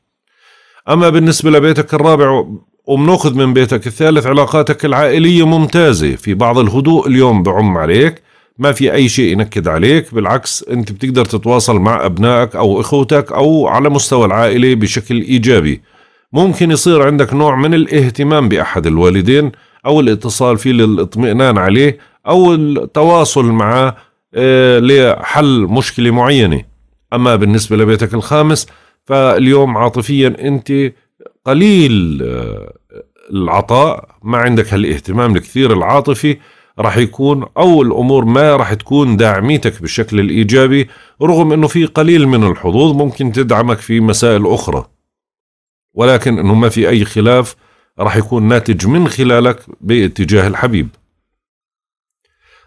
اما بالنسبه لبيتك الرابع وبناخذ من بيتك الثالث علاقاتك العائليه ممتازه في بعض الهدوء اليوم بعم عليك ما في أي شيء ينكد عليك بالعكس أنت بتقدر تتواصل مع أبنائك أو إخوتك أو على مستوى العائلة بشكل إيجابي ممكن يصير عندك نوع من الاهتمام بأحد الوالدين أو الاتصال فيه للاطمئنان عليه أو التواصل معه آه، لحل مشكلة معينة أما بالنسبة لبيتك الخامس فاليوم عاطفيا أنت قليل آه، العطاء ما عندك هالاهتمام الكثير العاطفي راح يكون او الأمور ما راح تكون داعميتك بالشكل الإيجابي رغم أنه في قليل من الحظوظ ممكن تدعمك في مسائل أخرى ولكن أنه ما في أي خلاف راح يكون ناتج من خلالك باتجاه الحبيب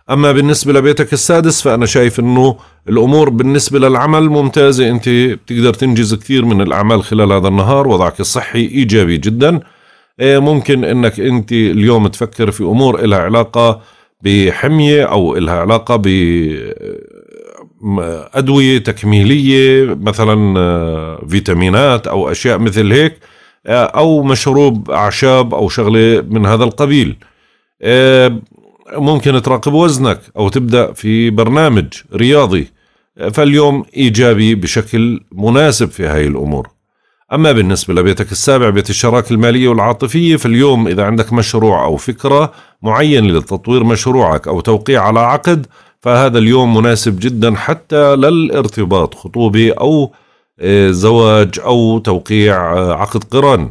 أما بالنسبة لبيتك السادس فأنا شايف أنه الأمور بالنسبة للعمل ممتازة أنت بتقدر تنجز كثير من الأعمال خلال هذا النهار وضعك الصحي إيجابي جدا إيه، ممكن أنك أنت اليوم تفكر في أمور لها علاقة بحمية أو إلها علاقة ب أدوية تكميلية مثلا آه، فيتامينات أو أشياء مثل هيك آه، أو مشروب أعشاب أو شغلة من هذا القبيل آه، ممكن تراقب وزنك أو تبدأ في برنامج رياضي فاليوم إيجابي بشكل مناسب في هاي الأمور أما بالنسبة لبيتك السابع بيت الشراكة المالية والعاطفية فاليوم إذا عندك مشروع أو فكرة معينة لتطوير مشروعك أو توقيع على عقد فهذا اليوم مناسب جدا حتى للارتباط خطوبة أو آه، زواج أو توقيع آه، عقد قران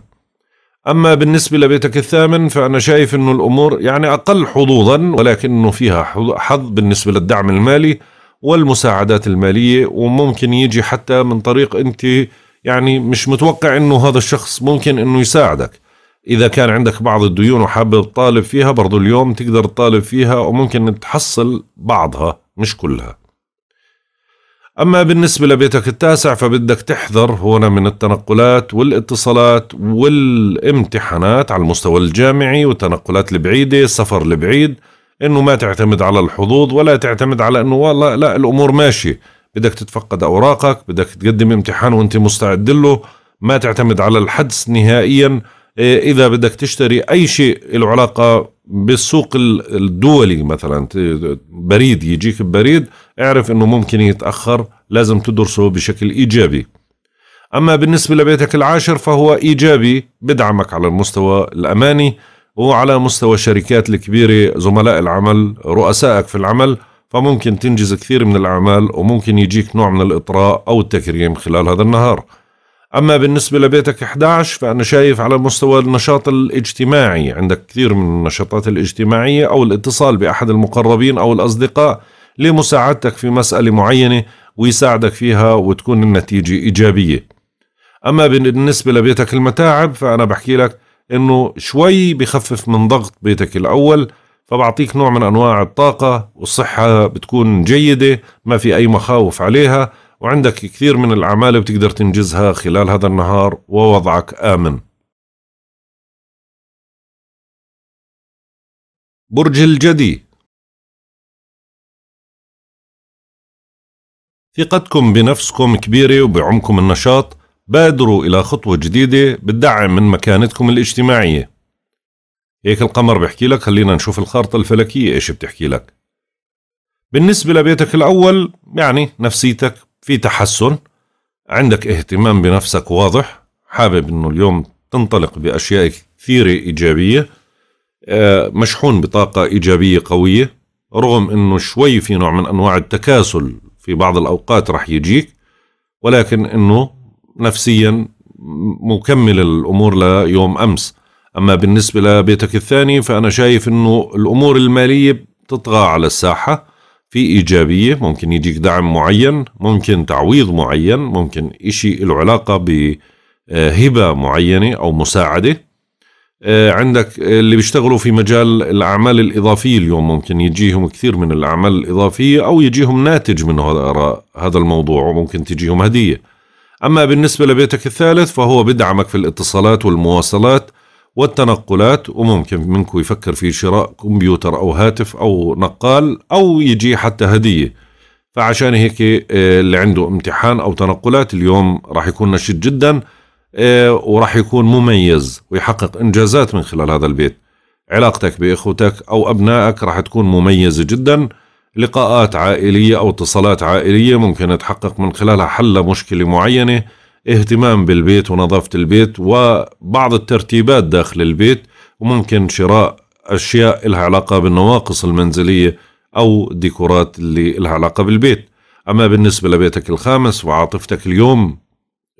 أما بالنسبة لبيتك الثامن فأنا شايف أنه الأمور يعني أقل حظوظا ولكنه فيها حظ بالنسبة للدعم المالي والمساعدات المالية وممكن يجي حتى من طريق أنت يعني مش متوقع انه هذا الشخص ممكن انه يساعدك اذا كان عندك بعض الديون وحابب تطالب فيها برضو اليوم تقدر تطالب فيها وممكن تحصل بعضها مش كلها أما بالنسبة لبيتك التاسع فبدك تحذر هنا من التنقلات والاتصالات والامتحانات على المستوى الجامعي والتنقلات البعيدة السفر البعيد إنه ما تعتمد على الحظوظ ولا تعتمد على إنه والله لا الأمور ماشية بدك تتفقد اوراقك بدك تقدم امتحان وانت مستعد له ما تعتمد على الحدس نهائيا إيه، اذا بدك تشتري اي شيء له علاقه بالسوق الدولي مثلا بريد يجيك بريد اعرف انه ممكن يتاخر لازم تدرسه بشكل ايجابي اما بالنسبه لبيتك العاشر فهو ايجابي بدعمك على المستوى الاماني وعلى مستوى الشركات الكبيره زملاء العمل رؤسائك في العمل فممكن تنجز كثير من الأعمال وممكن يجيك نوع من الإطراء أو التكريم خلال هذا النهار أما بالنسبة لبيتك 11 فأنا شايف على مستوى النشاط الاجتماعي عندك كثير من النشاطات الاجتماعية أو الاتصال بأحد المقربين أو الأصدقاء لمساعدتك في مسألة معينة ويساعدك فيها وتكون النتيجة إيجابية أما بالنسبة لبيتك المتاعب فأنا بحكي لك أنه شوي بخفف من ضغط بيتك الأول فبعطيك نوع من انواع الطاقه والصحه بتكون جيده ما في اي مخاوف عليها وعندك كثير من الاعمال بتقدر تنجزها خلال هذا النهار ووضعك امن برج الجدي ثقتكم بنفسكم كبيرة وبعمكم النشاط بادروا إلى خطوة جديدة بتدعم من مكانتكم الاجتماعية هيك القمر بحكي لك خلينا نشوف الخارطة الفلكية إيش بتحكي لك بالنسبة لبيتك الأول يعني نفسيتك في تحسن عندك اهتمام بنفسك واضح حابب إنه اليوم تنطلق بأشياء كثيرة إيجابية آه، مشحون بطاقة إيجابية قوية رغم إنه شوي في نوع من أنواع التكاسل في بعض الأوقات رح يجيك ولكن إنه نفسيا مكمل الأمور ليوم أمس أما بالنسبة لبيتك الثاني فأنا شايف أنه الأمور المالية بتطغى على الساحة في إيجابية ممكن يجيك دعم معين ممكن تعويض معين ممكن إشي له علاقة بهبة معينة أو مساعدة آه، عندك اللي بيشتغلوا في مجال الأعمال الإضافية اليوم ممكن يجيهم كثير من الأعمال الإضافية أو يجيهم ناتج من هذا الموضوع وممكن تجيهم هدية أما بالنسبة لبيتك الثالث فهو بدعمك في الاتصالات والمواصلات والتنقلات وممكن منكم يفكر في شراء كمبيوتر أو هاتف أو نقال أو يجي حتى هدية فعشان هيك آه، اللي عنده امتحان أو تنقلات اليوم راح يكون نشيط جدا آه، وراح يكون مميز ويحقق إنجازات من خلال هذا البيت علاقتك بإخوتك أو أبنائك راح تكون مميزة جدا لقاءات عائلية أو اتصالات عائلية ممكن تحقق من خلالها حل مشكلة معينة اهتمام بالبيت ونظافة البيت وبعض الترتيبات داخل البيت وممكن شراء أشياء لها علاقة بالنواقص المنزلية أو ديكورات اللي لها علاقة بالبيت أما بالنسبة لبيتك الخامس وعاطفتك اليوم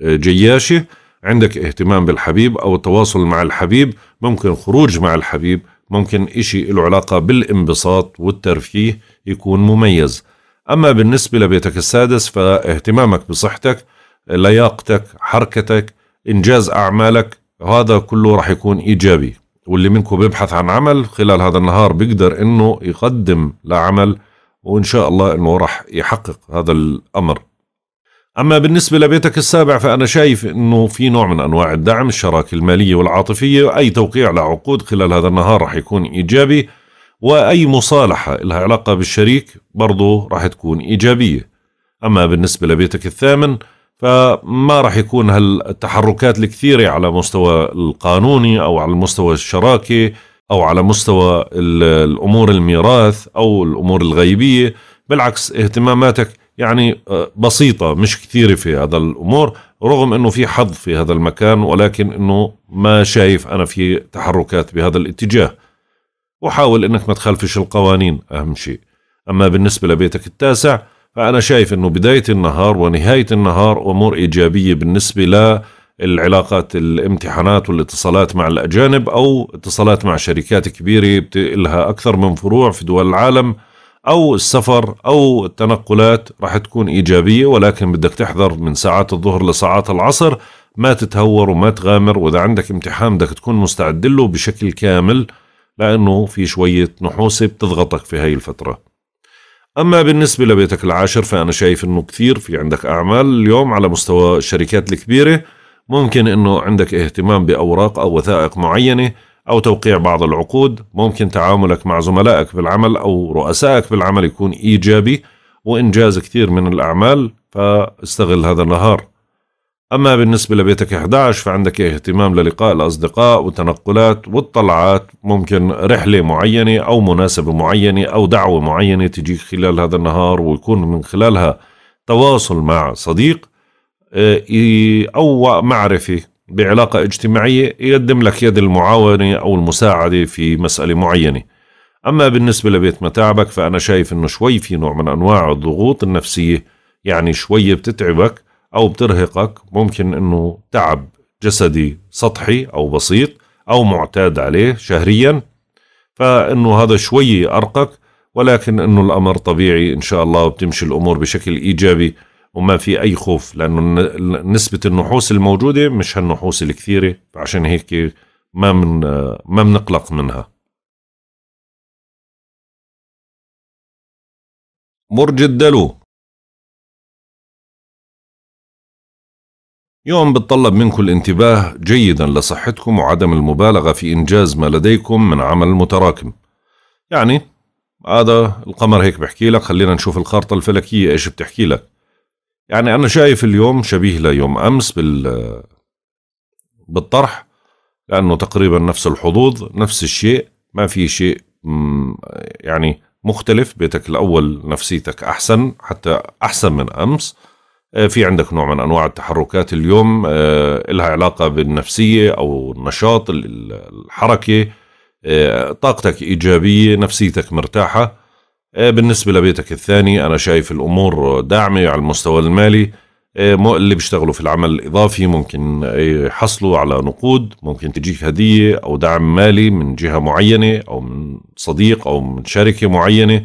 آه، جياشة عندك اهتمام بالحبيب أو التواصل مع الحبيب ممكن خروج مع الحبيب ممكن إشي له علاقة بالانبساط والترفيه يكون مميز أما بالنسبة لبيتك السادس فاهتمامك بصحتك لياقتك حركتك إنجاز أعمالك هذا كله رح يكون إيجابي واللي منكم بيبحث عن عمل خلال هذا النهار بيقدر إنه يقدم لعمل وإن شاء الله إنه رح يحقق هذا الأمر أما بالنسبة لبيتك السابع فأنا شايف أنه في نوع من أنواع الدعم الشراكة المالية والعاطفية أي توقيع لعقود خلال هذا النهار رح يكون إيجابي وأي مصالحة لها علاقة بالشريك برضو رح تكون إيجابية أما بالنسبة لبيتك الثامن فما راح يكون هالتحركات الكثيرة على مستوى القانوني أو على مستوى الشراكة أو على مستوى الأمور الميراث أو الأمور الغيبية بالعكس اهتماماتك يعني آه، بسيطة مش كثيرة في هذا الأمور رغم أنه في حظ في هذا المكان ولكن أنه ما شايف أنا في تحركات بهذا الاتجاه وحاول أنك ما تخالفش القوانين أهم شيء أما بالنسبة لبيتك التاسع فأنا شايف أنه بداية النهار ونهاية النهار أمور إيجابية بالنسبة للعلاقات الامتحانات والاتصالات مع الأجانب أو اتصالات مع شركات كبيرة لها أكثر من فروع في دول العالم أو السفر أو التنقلات راح تكون إيجابية ولكن بدك تحذر من ساعات الظهر لساعات العصر ما تتهور وما تغامر وإذا عندك امتحان بدك تكون مستعد له بشكل كامل لأنه في شوية نحوسة بتضغطك في هاي الفترة أما بالنسبة لبيتك العاشر فأنا شايف أنه كثير في عندك أعمال اليوم على مستوى الشركات الكبيرة ممكن أنه عندك اهتمام بأوراق أو وثائق معينة أو توقيع بعض العقود ممكن تعاملك مع زملائك بالعمل أو رؤسائك بالعمل يكون إيجابي وإنجاز كثير من الأعمال فاستغل هذا النهار أما بالنسبة لبيتك 11 فعندك اهتمام للقاء الأصدقاء والتنقلات والطلعات ممكن رحلة معينة أو مناسبة معينة أو دعوة معينة تجيك خلال هذا النهار ويكون من خلالها تواصل مع صديق آه، أو معرفة بعلاقة اجتماعية يقدم لك يد المعاونة أو المساعدة في مسألة معينة أما بالنسبة لبيت متاعبك فأنا شايف أنه شوي في نوع من أنواع الضغوط النفسية يعني شوية بتتعبك أو بترهقك ممكن أنه تعب جسدي سطحي أو بسيط أو معتاد عليه شهريا فأنه هذا شوي أرقك ولكن أنه الأمر طبيعي إن شاء الله وبتمشي الأمور بشكل إيجابي وما في أي خوف لأنه نسبة النحوس الموجودة مش هالنحوس الكثيرة فعشان هيك ما من ما بنقلق منها برج الدلو يوم بتطلب منكم الانتباه جيدا لصحتكم وعدم المبالغة في إنجاز ما لديكم من عمل متراكم يعني هذا القمر هيك بحكي لك خلينا نشوف الخارطة الفلكية إيش بتحكي لك يعني أنا شايف اليوم شبيه ليوم أمس بال بالطرح لأنه تقريبا نفس الحظوظ نفس الشيء ما في شيء يعني مختلف بيتك الأول نفسيتك أحسن حتى أحسن من أمس آه، في عندك نوع من انواع التحركات اليوم آه، لها علاقه بالنفسيه او النشاط الحركه آه، طاقتك ايجابيه نفسيتك مرتاحه بالنسبه لبيتك الثاني انا شايف الامور داعمه على المستوى المالي اللي بيشتغلوا في العمل الاضافي ممكن يحصلوا على نقود ممكن تجيك هديه او دعم مالي من جهه معينه او من صديق او من شركه معينه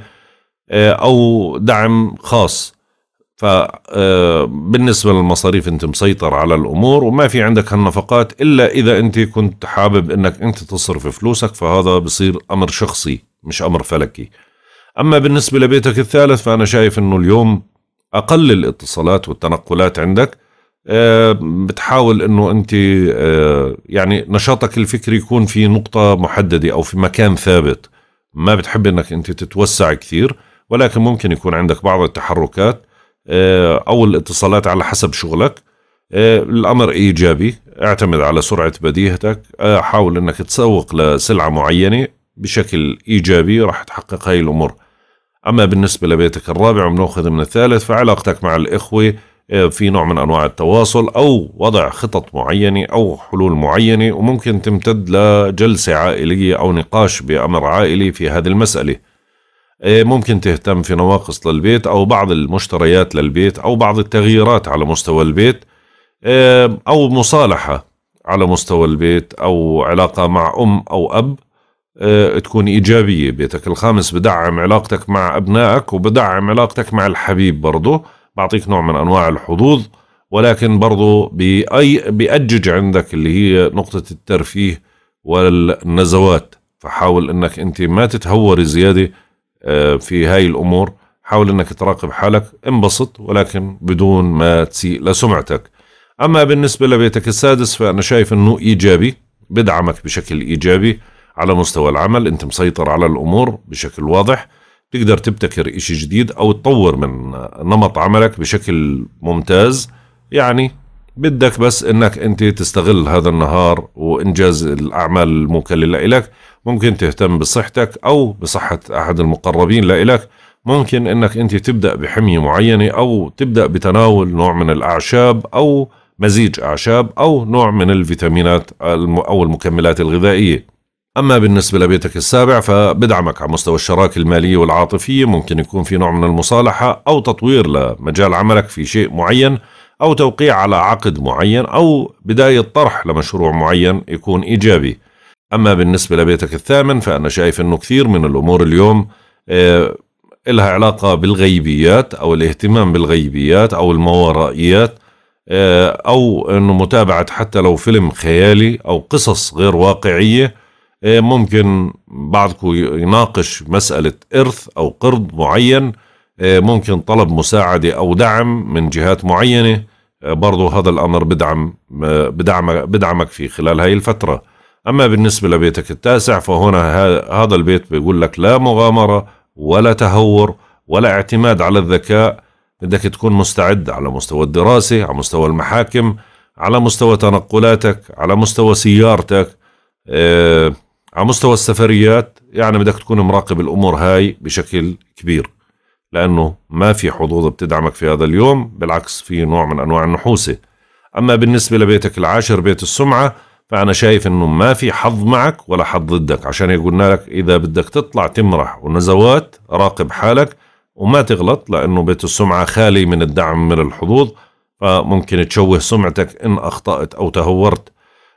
او دعم خاص فبالنسبة آه، للمصاريف أنت مسيطر على الأمور وما في عندك هالنفقات إلا إذا أنت كنت حابب أنك أنت تصرف فلوسك فهذا بصير أمر شخصي مش أمر فلكي أما بالنسبة لبيتك الثالث فأنا شايف أنه اليوم أقل الاتصالات والتنقلات عندك آه، بتحاول أنه أنت آه، يعني نشاطك الفكري يكون في نقطة محددة أو في مكان ثابت ما بتحب أنك أنت تتوسع كثير ولكن ممكن يكون عندك بعض التحركات آه، او الاتصالات على حسب شغلك آه، الامر ايجابي اعتمد على سرعه بديهتك آه، حاول انك تسوق لسلعه معينه بشكل ايجابي راح تحقق هاي الامور اما بالنسبه لبيتك الرابع وبناخذ من الثالث فعلاقتك مع الاخوه في نوع من انواع التواصل او وضع خطط معينه او حلول معينه وممكن تمتد لجلسه عائليه او نقاش بامر عائلي في هذه المساله إيه، ممكن تهتم في نواقص للبيت أو بعض المشتريات للبيت أو بعض التغييرات على مستوى البيت إيه، أو مصالحة على مستوى البيت أو علاقة مع أم أو أب إيه، تكون إيجابية بيتك الخامس بدعم علاقتك مع أبنائك وبدعم علاقتك مع الحبيب برضه بعطيك نوع من أنواع الحظوظ ولكن برضه بأي بأجج عندك اللي هي نقطة الترفيه والنزوات فحاول أنك أنت ما تتهور زيادة آه، في هاي الأمور حاول أنك تراقب حالك انبسط ولكن بدون ما تسيء لسمعتك أما بالنسبة لبيتك السادس فأنا شايف أنه إيجابي بدعمك بشكل إيجابي على مستوى العمل أنت مسيطر على الأمور بشكل واضح تقدر تبتكر إشي جديد أو تطور من نمط عملك بشكل ممتاز يعني بدك بس انك انت تستغل هذا النهار وانجاز الاعمال الموكله لك ممكن تهتم بصحتك أو بصحة أحد المقربين لإلك ممكن أنك أنت تبدأ بحمية معينة أو تبدأ بتناول نوع من الأعشاب أو مزيج أعشاب أو نوع من الفيتامينات أو المكملات الغذائية أما بالنسبة لبيتك السابع فبدعمك على مستوى الشراكة المالية والعاطفية ممكن يكون في نوع من المصالحة أو تطوير لمجال عملك في شيء معين أو توقيع على عقد معين أو بداية طرح لمشروع معين يكون إيجابي أما بالنسبة لبيتك الثامن فأنا شايف أنه كثير من الأمور اليوم آه، إلها علاقة بالغيبيات أو الاهتمام بالغيبيات أو الماورائيات آه، أو أنه متابعة حتى لو فيلم خيالي أو قصص غير واقعية آه، ممكن بعضكم يناقش مسألة إرث أو قرض معين ممكن طلب مساعدة أو دعم من جهات معينة برضو هذا الأمر بدعم بدعمك, بدعمك في خلال هاي الفترة أما بالنسبة لبيتك التاسع فهنا هذا البيت بيقول لك لا مغامرة ولا تهور ولا اعتماد على الذكاء بدك تكون مستعد على مستوى الدراسة على مستوى المحاكم على مستوى تنقلاتك على مستوى سيارتك آه، على مستوى السفريات يعني بدك تكون مراقب الأمور هاي بشكل كبير لأنه ما في حظوظ بتدعمك في هذا اليوم بالعكس في نوع من أنواع النحوسة أما بالنسبة لبيتك العاشر بيت السمعة فأنا شايف إنه ما في حظ معك ولا حظ ضدك عشان هيك قلنا لك إذا بدك تطلع تمرح ونزوات راقب حالك وما تغلط لأنه بيت السمعة خالي من الدعم من الحظوظ فممكن تشوه سمعتك إن أخطأت أو تهورت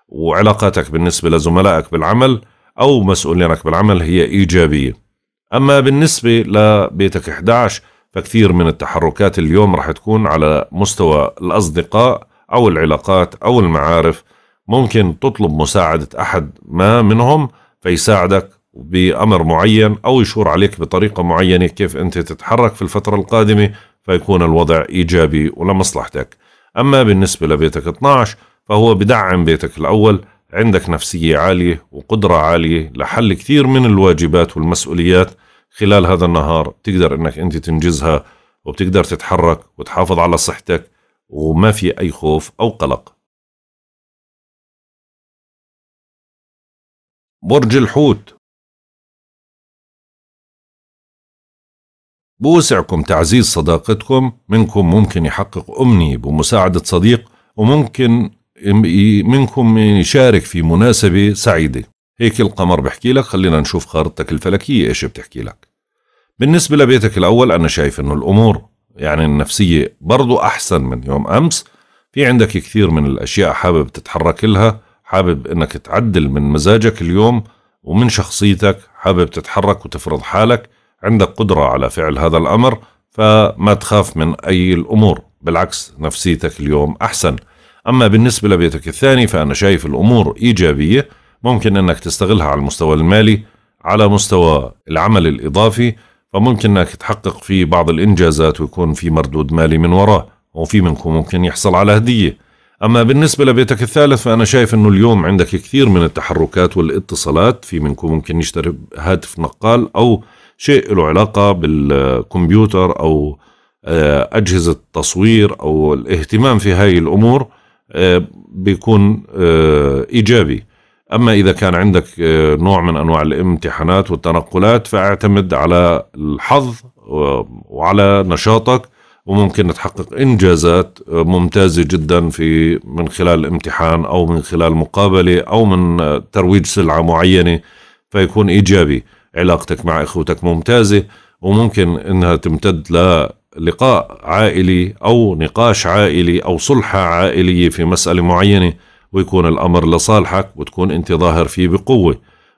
وعلاقاتك بالنسبة لزملائك بالعمل أو مسؤولينك بالعمل هي إيجابية أما بالنسبة لبيتك 11 فكثير من التحركات اليوم راح تكون على مستوى الأصدقاء أو العلاقات أو المعارف ممكن تطلب مساعدة أحد ما منهم فيساعدك بأمر معين أو يشور عليك بطريقة معينة كيف أنت تتحرك في الفترة القادمة فيكون الوضع إيجابي ولمصلحتك أما بالنسبة لبيتك 12 فهو بدعم بيتك الأول عندك نفسية عالية وقدرة عالية لحل كثير من الواجبات والمسؤوليات خلال هذا النهار تقدر أنك أنت تنجزها وبتقدر تتحرك وتحافظ على صحتك وما في أي خوف أو قلق برج الحوت بوسعكم تعزيز صداقتكم منكم ممكن يحقق أمنية بمساعدة صديق وممكن منكم يشارك في مناسبة سعيدة هيك القمر بحكي لك خلينا نشوف خارطتك الفلكية ايش بتحكي لك بالنسبة لبيتك الأول أنا شايف أنه الأمور يعني النفسية برضو أحسن من يوم أمس في عندك كثير من الأشياء حابب تتحرك لها حابب انك تعدل من مزاجك اليوم ومن شخصيتك حابب تتحرك وتفرض حالك عندك قدرة على فعل هذا الأمر فما تخاف من أي الأمور بالعكس نفسيتك اليوم أحسن أما بالنسبة لبيتك الثاني فأنا شايف الأمور إيجابية ممكن أنك تستغلها على المستوى المالي على مستوى العمل الإضافي فممكن أنك تحقق فيه بعض الإنجازات ويكون في مردود مالي من وراه وفي منكم ممكن يحصل على هدية أما بالنسبة لبيتك الثالث فأنا شايف أنه اليوم عندك كثير من التحركات والاتصالات في منكم ممكن يشتري هاتف نقال أو شيء له علاقة بالكمبيوتر أو آه، أجهزة التصوير أو الاهتمام في هاي الأمور آه، بيكون آه، إيجابي أما إذا كان عندك نوع من أنواع الامتحانات والتنقلات فاعتمد على الحظ وعلى نشاطك وممكن نتحقق انجازات آه، ممتازه جدا في من خلال امتحان او من خلال مقابله او من آه، ترويج سلعه معينه فيكون ايجابي علاقتك مع اخوتك ممتازه وممكن انها تمتد للقاء عائلي او نقاش عائلي او صلحه عائليه في مساله معينه ويكون الامر لصالحك وتكون انت ظاهر فيه بقوه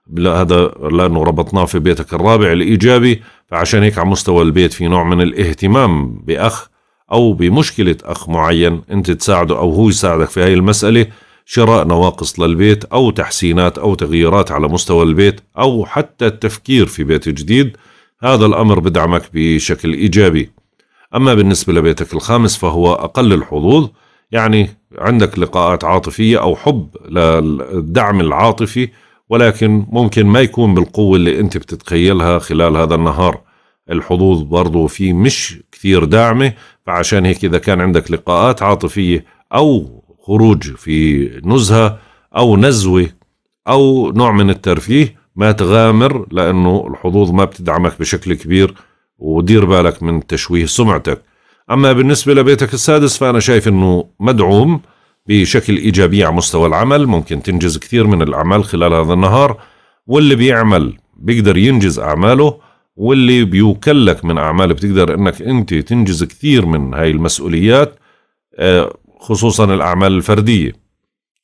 لا هذا لانه ربطناه في بيتك الرابع الايجابي فعشان هيك على مستوى البيت في نوع من الاهتمام باخ او بمشكله اخ معين انت تساعده او هو يساعدك في هاي المساله شراء نواقص للبيت او تحسينات او تغييرات على مستوى البيت او حتى التفكير في بيت جديد هذا الامر بدعمك بشكل ايجابي. اما بالنسبه لبيتك الخامس فهو اقل الحظوظ يعني عندك لقاءات عاطفيه او حب للدعم العاطفي ولكن ممكن ما يكون بالقوة اللي أنت بتتخيلها خلال هذا النهار الحظوظ برضو في مش كثير داعمة فعشان هيك إذا كان عندك لقاءات عاطفية أو خروج في نزهة أو نزوة أو نوع من الترفيه ما تغامر لأنه الحظوظ ما بتدعمك بشكل كبير ودير بالك من تشويه سمعتك أما بالنسبة لبيتك السادس فأنا شايف أنه مدعوم بشكل ايجابي على مستوى العمل ممكن تنجز كثير من الاعمال خلال هذا النهار واللي بيعمل بيقدر ينجز اعماله واللي بيوكلك من اعمال بتقدر انك انت تنجز كثير من هاي المسؤوليات آه، خصوصا الاعمال الفرديه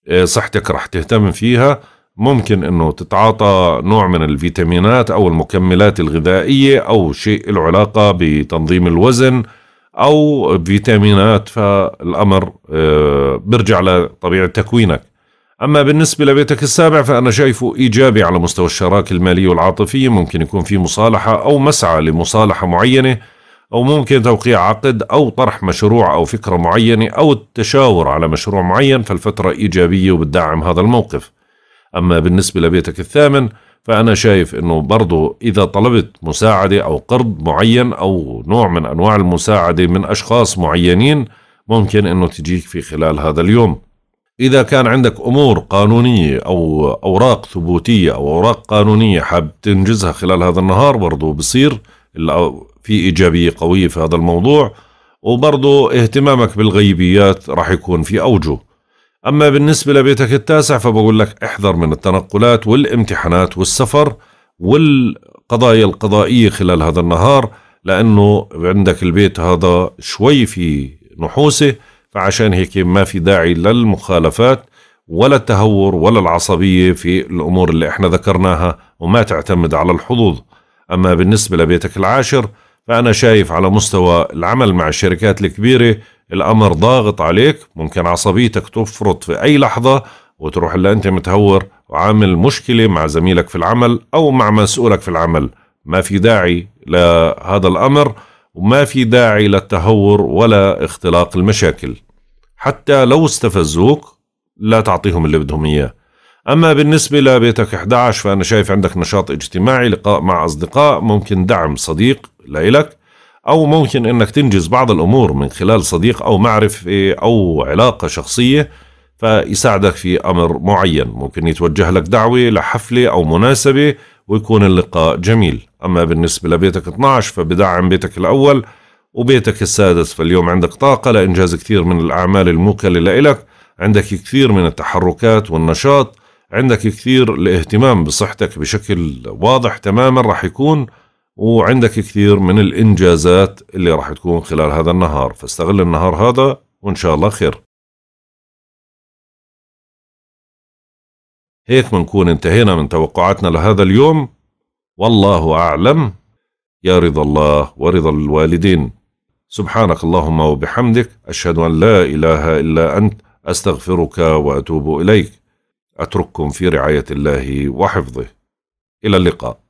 آه، صحتك رح تهتم فيها ممكن انه تتعاطى نوع من الفيتامينات او المكملات الغذائيه او شيء له علاقه بتنظيم الوزن او فيتامينات فالامر آه، بيرجع لطبيعه تكوينك اما بالنسبه لبيتك السابع فانا شايفه ايجابي على مستوى الشراكه الماليه والعاطفيه ممكن يكون في مصالحه او مسعى لمصالحه معينه او ممكن توقيع عقد او طرح مشروع او فكره معينه او التشاور على مشروع معين فالفتره ايجابيه وبتدعم هذا الموقف اما بالنسبه لبيتك الثامن فأنا شايف أنه برضو إذا طلبت مساعدة أو قرض معين أو نوع من أنواع المساعدة من أشخاص معينين ممكن أنه تجيك في خلال هذا اليوم إذا كان عندك أمور قانونية أو أوراق ثبوتية أو أوراق قانونية حاب تنجزها خلال هذا النهار برضو بصير في إيجابية قوية في هذا الموضوع وبرضو اهتمامك بالغيبيات راح يكون في أوجه أما بالنسبة لبيتك التاسع فبقول لك احذر من التنقلات والامتحانات والسفر والقضايا القضائية خلال هذا النهار لأنه عندك البيت هذا شوي في نحوسة فعشان هيك ما في داعي للمخالفات ولا التهور ولا العصبية في الأمور اللي احنا ذكرناها وما تعتمد على الحظوظ أما بالنسبة لبيتك العاشر فأنا شايف على مستوى العمل مع الشركات الكبيرة الامر ضاغط عليك ممكن عصبيتك تفرط في اي لحظه وتروح الا انت متهور وعامل مشكله مع زميلك في العمل او مع مسؤولك في العمل ما في داعي لهذا الامر وما في داعي للتهور ولا اختلاق المشاكل حتى لو استفزوك لا تعطيهم اللي بدهم اياه اما بالنسبه لبيتك 11 فانا شايف عندك نشاط اجتماعي لقاء مع اصدقاء ممكن دعم صديق لإلك أو ممكن أنك تنجز بعض الأمور من خلال صديق أو معرفة أو علاقة شخصية فيساعدك في أمر معين ممكن يتوجه لك دعوة لحفلة أو مناسبة ويكون اللقاء جميل أما بالنسبة لبيتك 12 فبدعم بيتك الأول وبيتك السادس فاليوم عندك طاقة لإنجاز كثير من الأعمال الموكلة لك عندك كثير من التحركات والنشاط عندك كثير الاهتمام بصحتك بشكل واضح تماما راح يكون وعندك كثير من الإنجازات اللي راح تكون خلال هذا النهار فاستغل النهار هذا وإن شاء الله خير هيك بنكون انتهينا من توقعاتنا لهذا اليوم والله أعلم يا رضا الله ورضا الوالدين سبحانك اللهم وبحمدك أشهد أن لا إله إلا أنت أستغفرك وأتوب إليك أترككم في رعاية الله وحفظه إلى اللقاء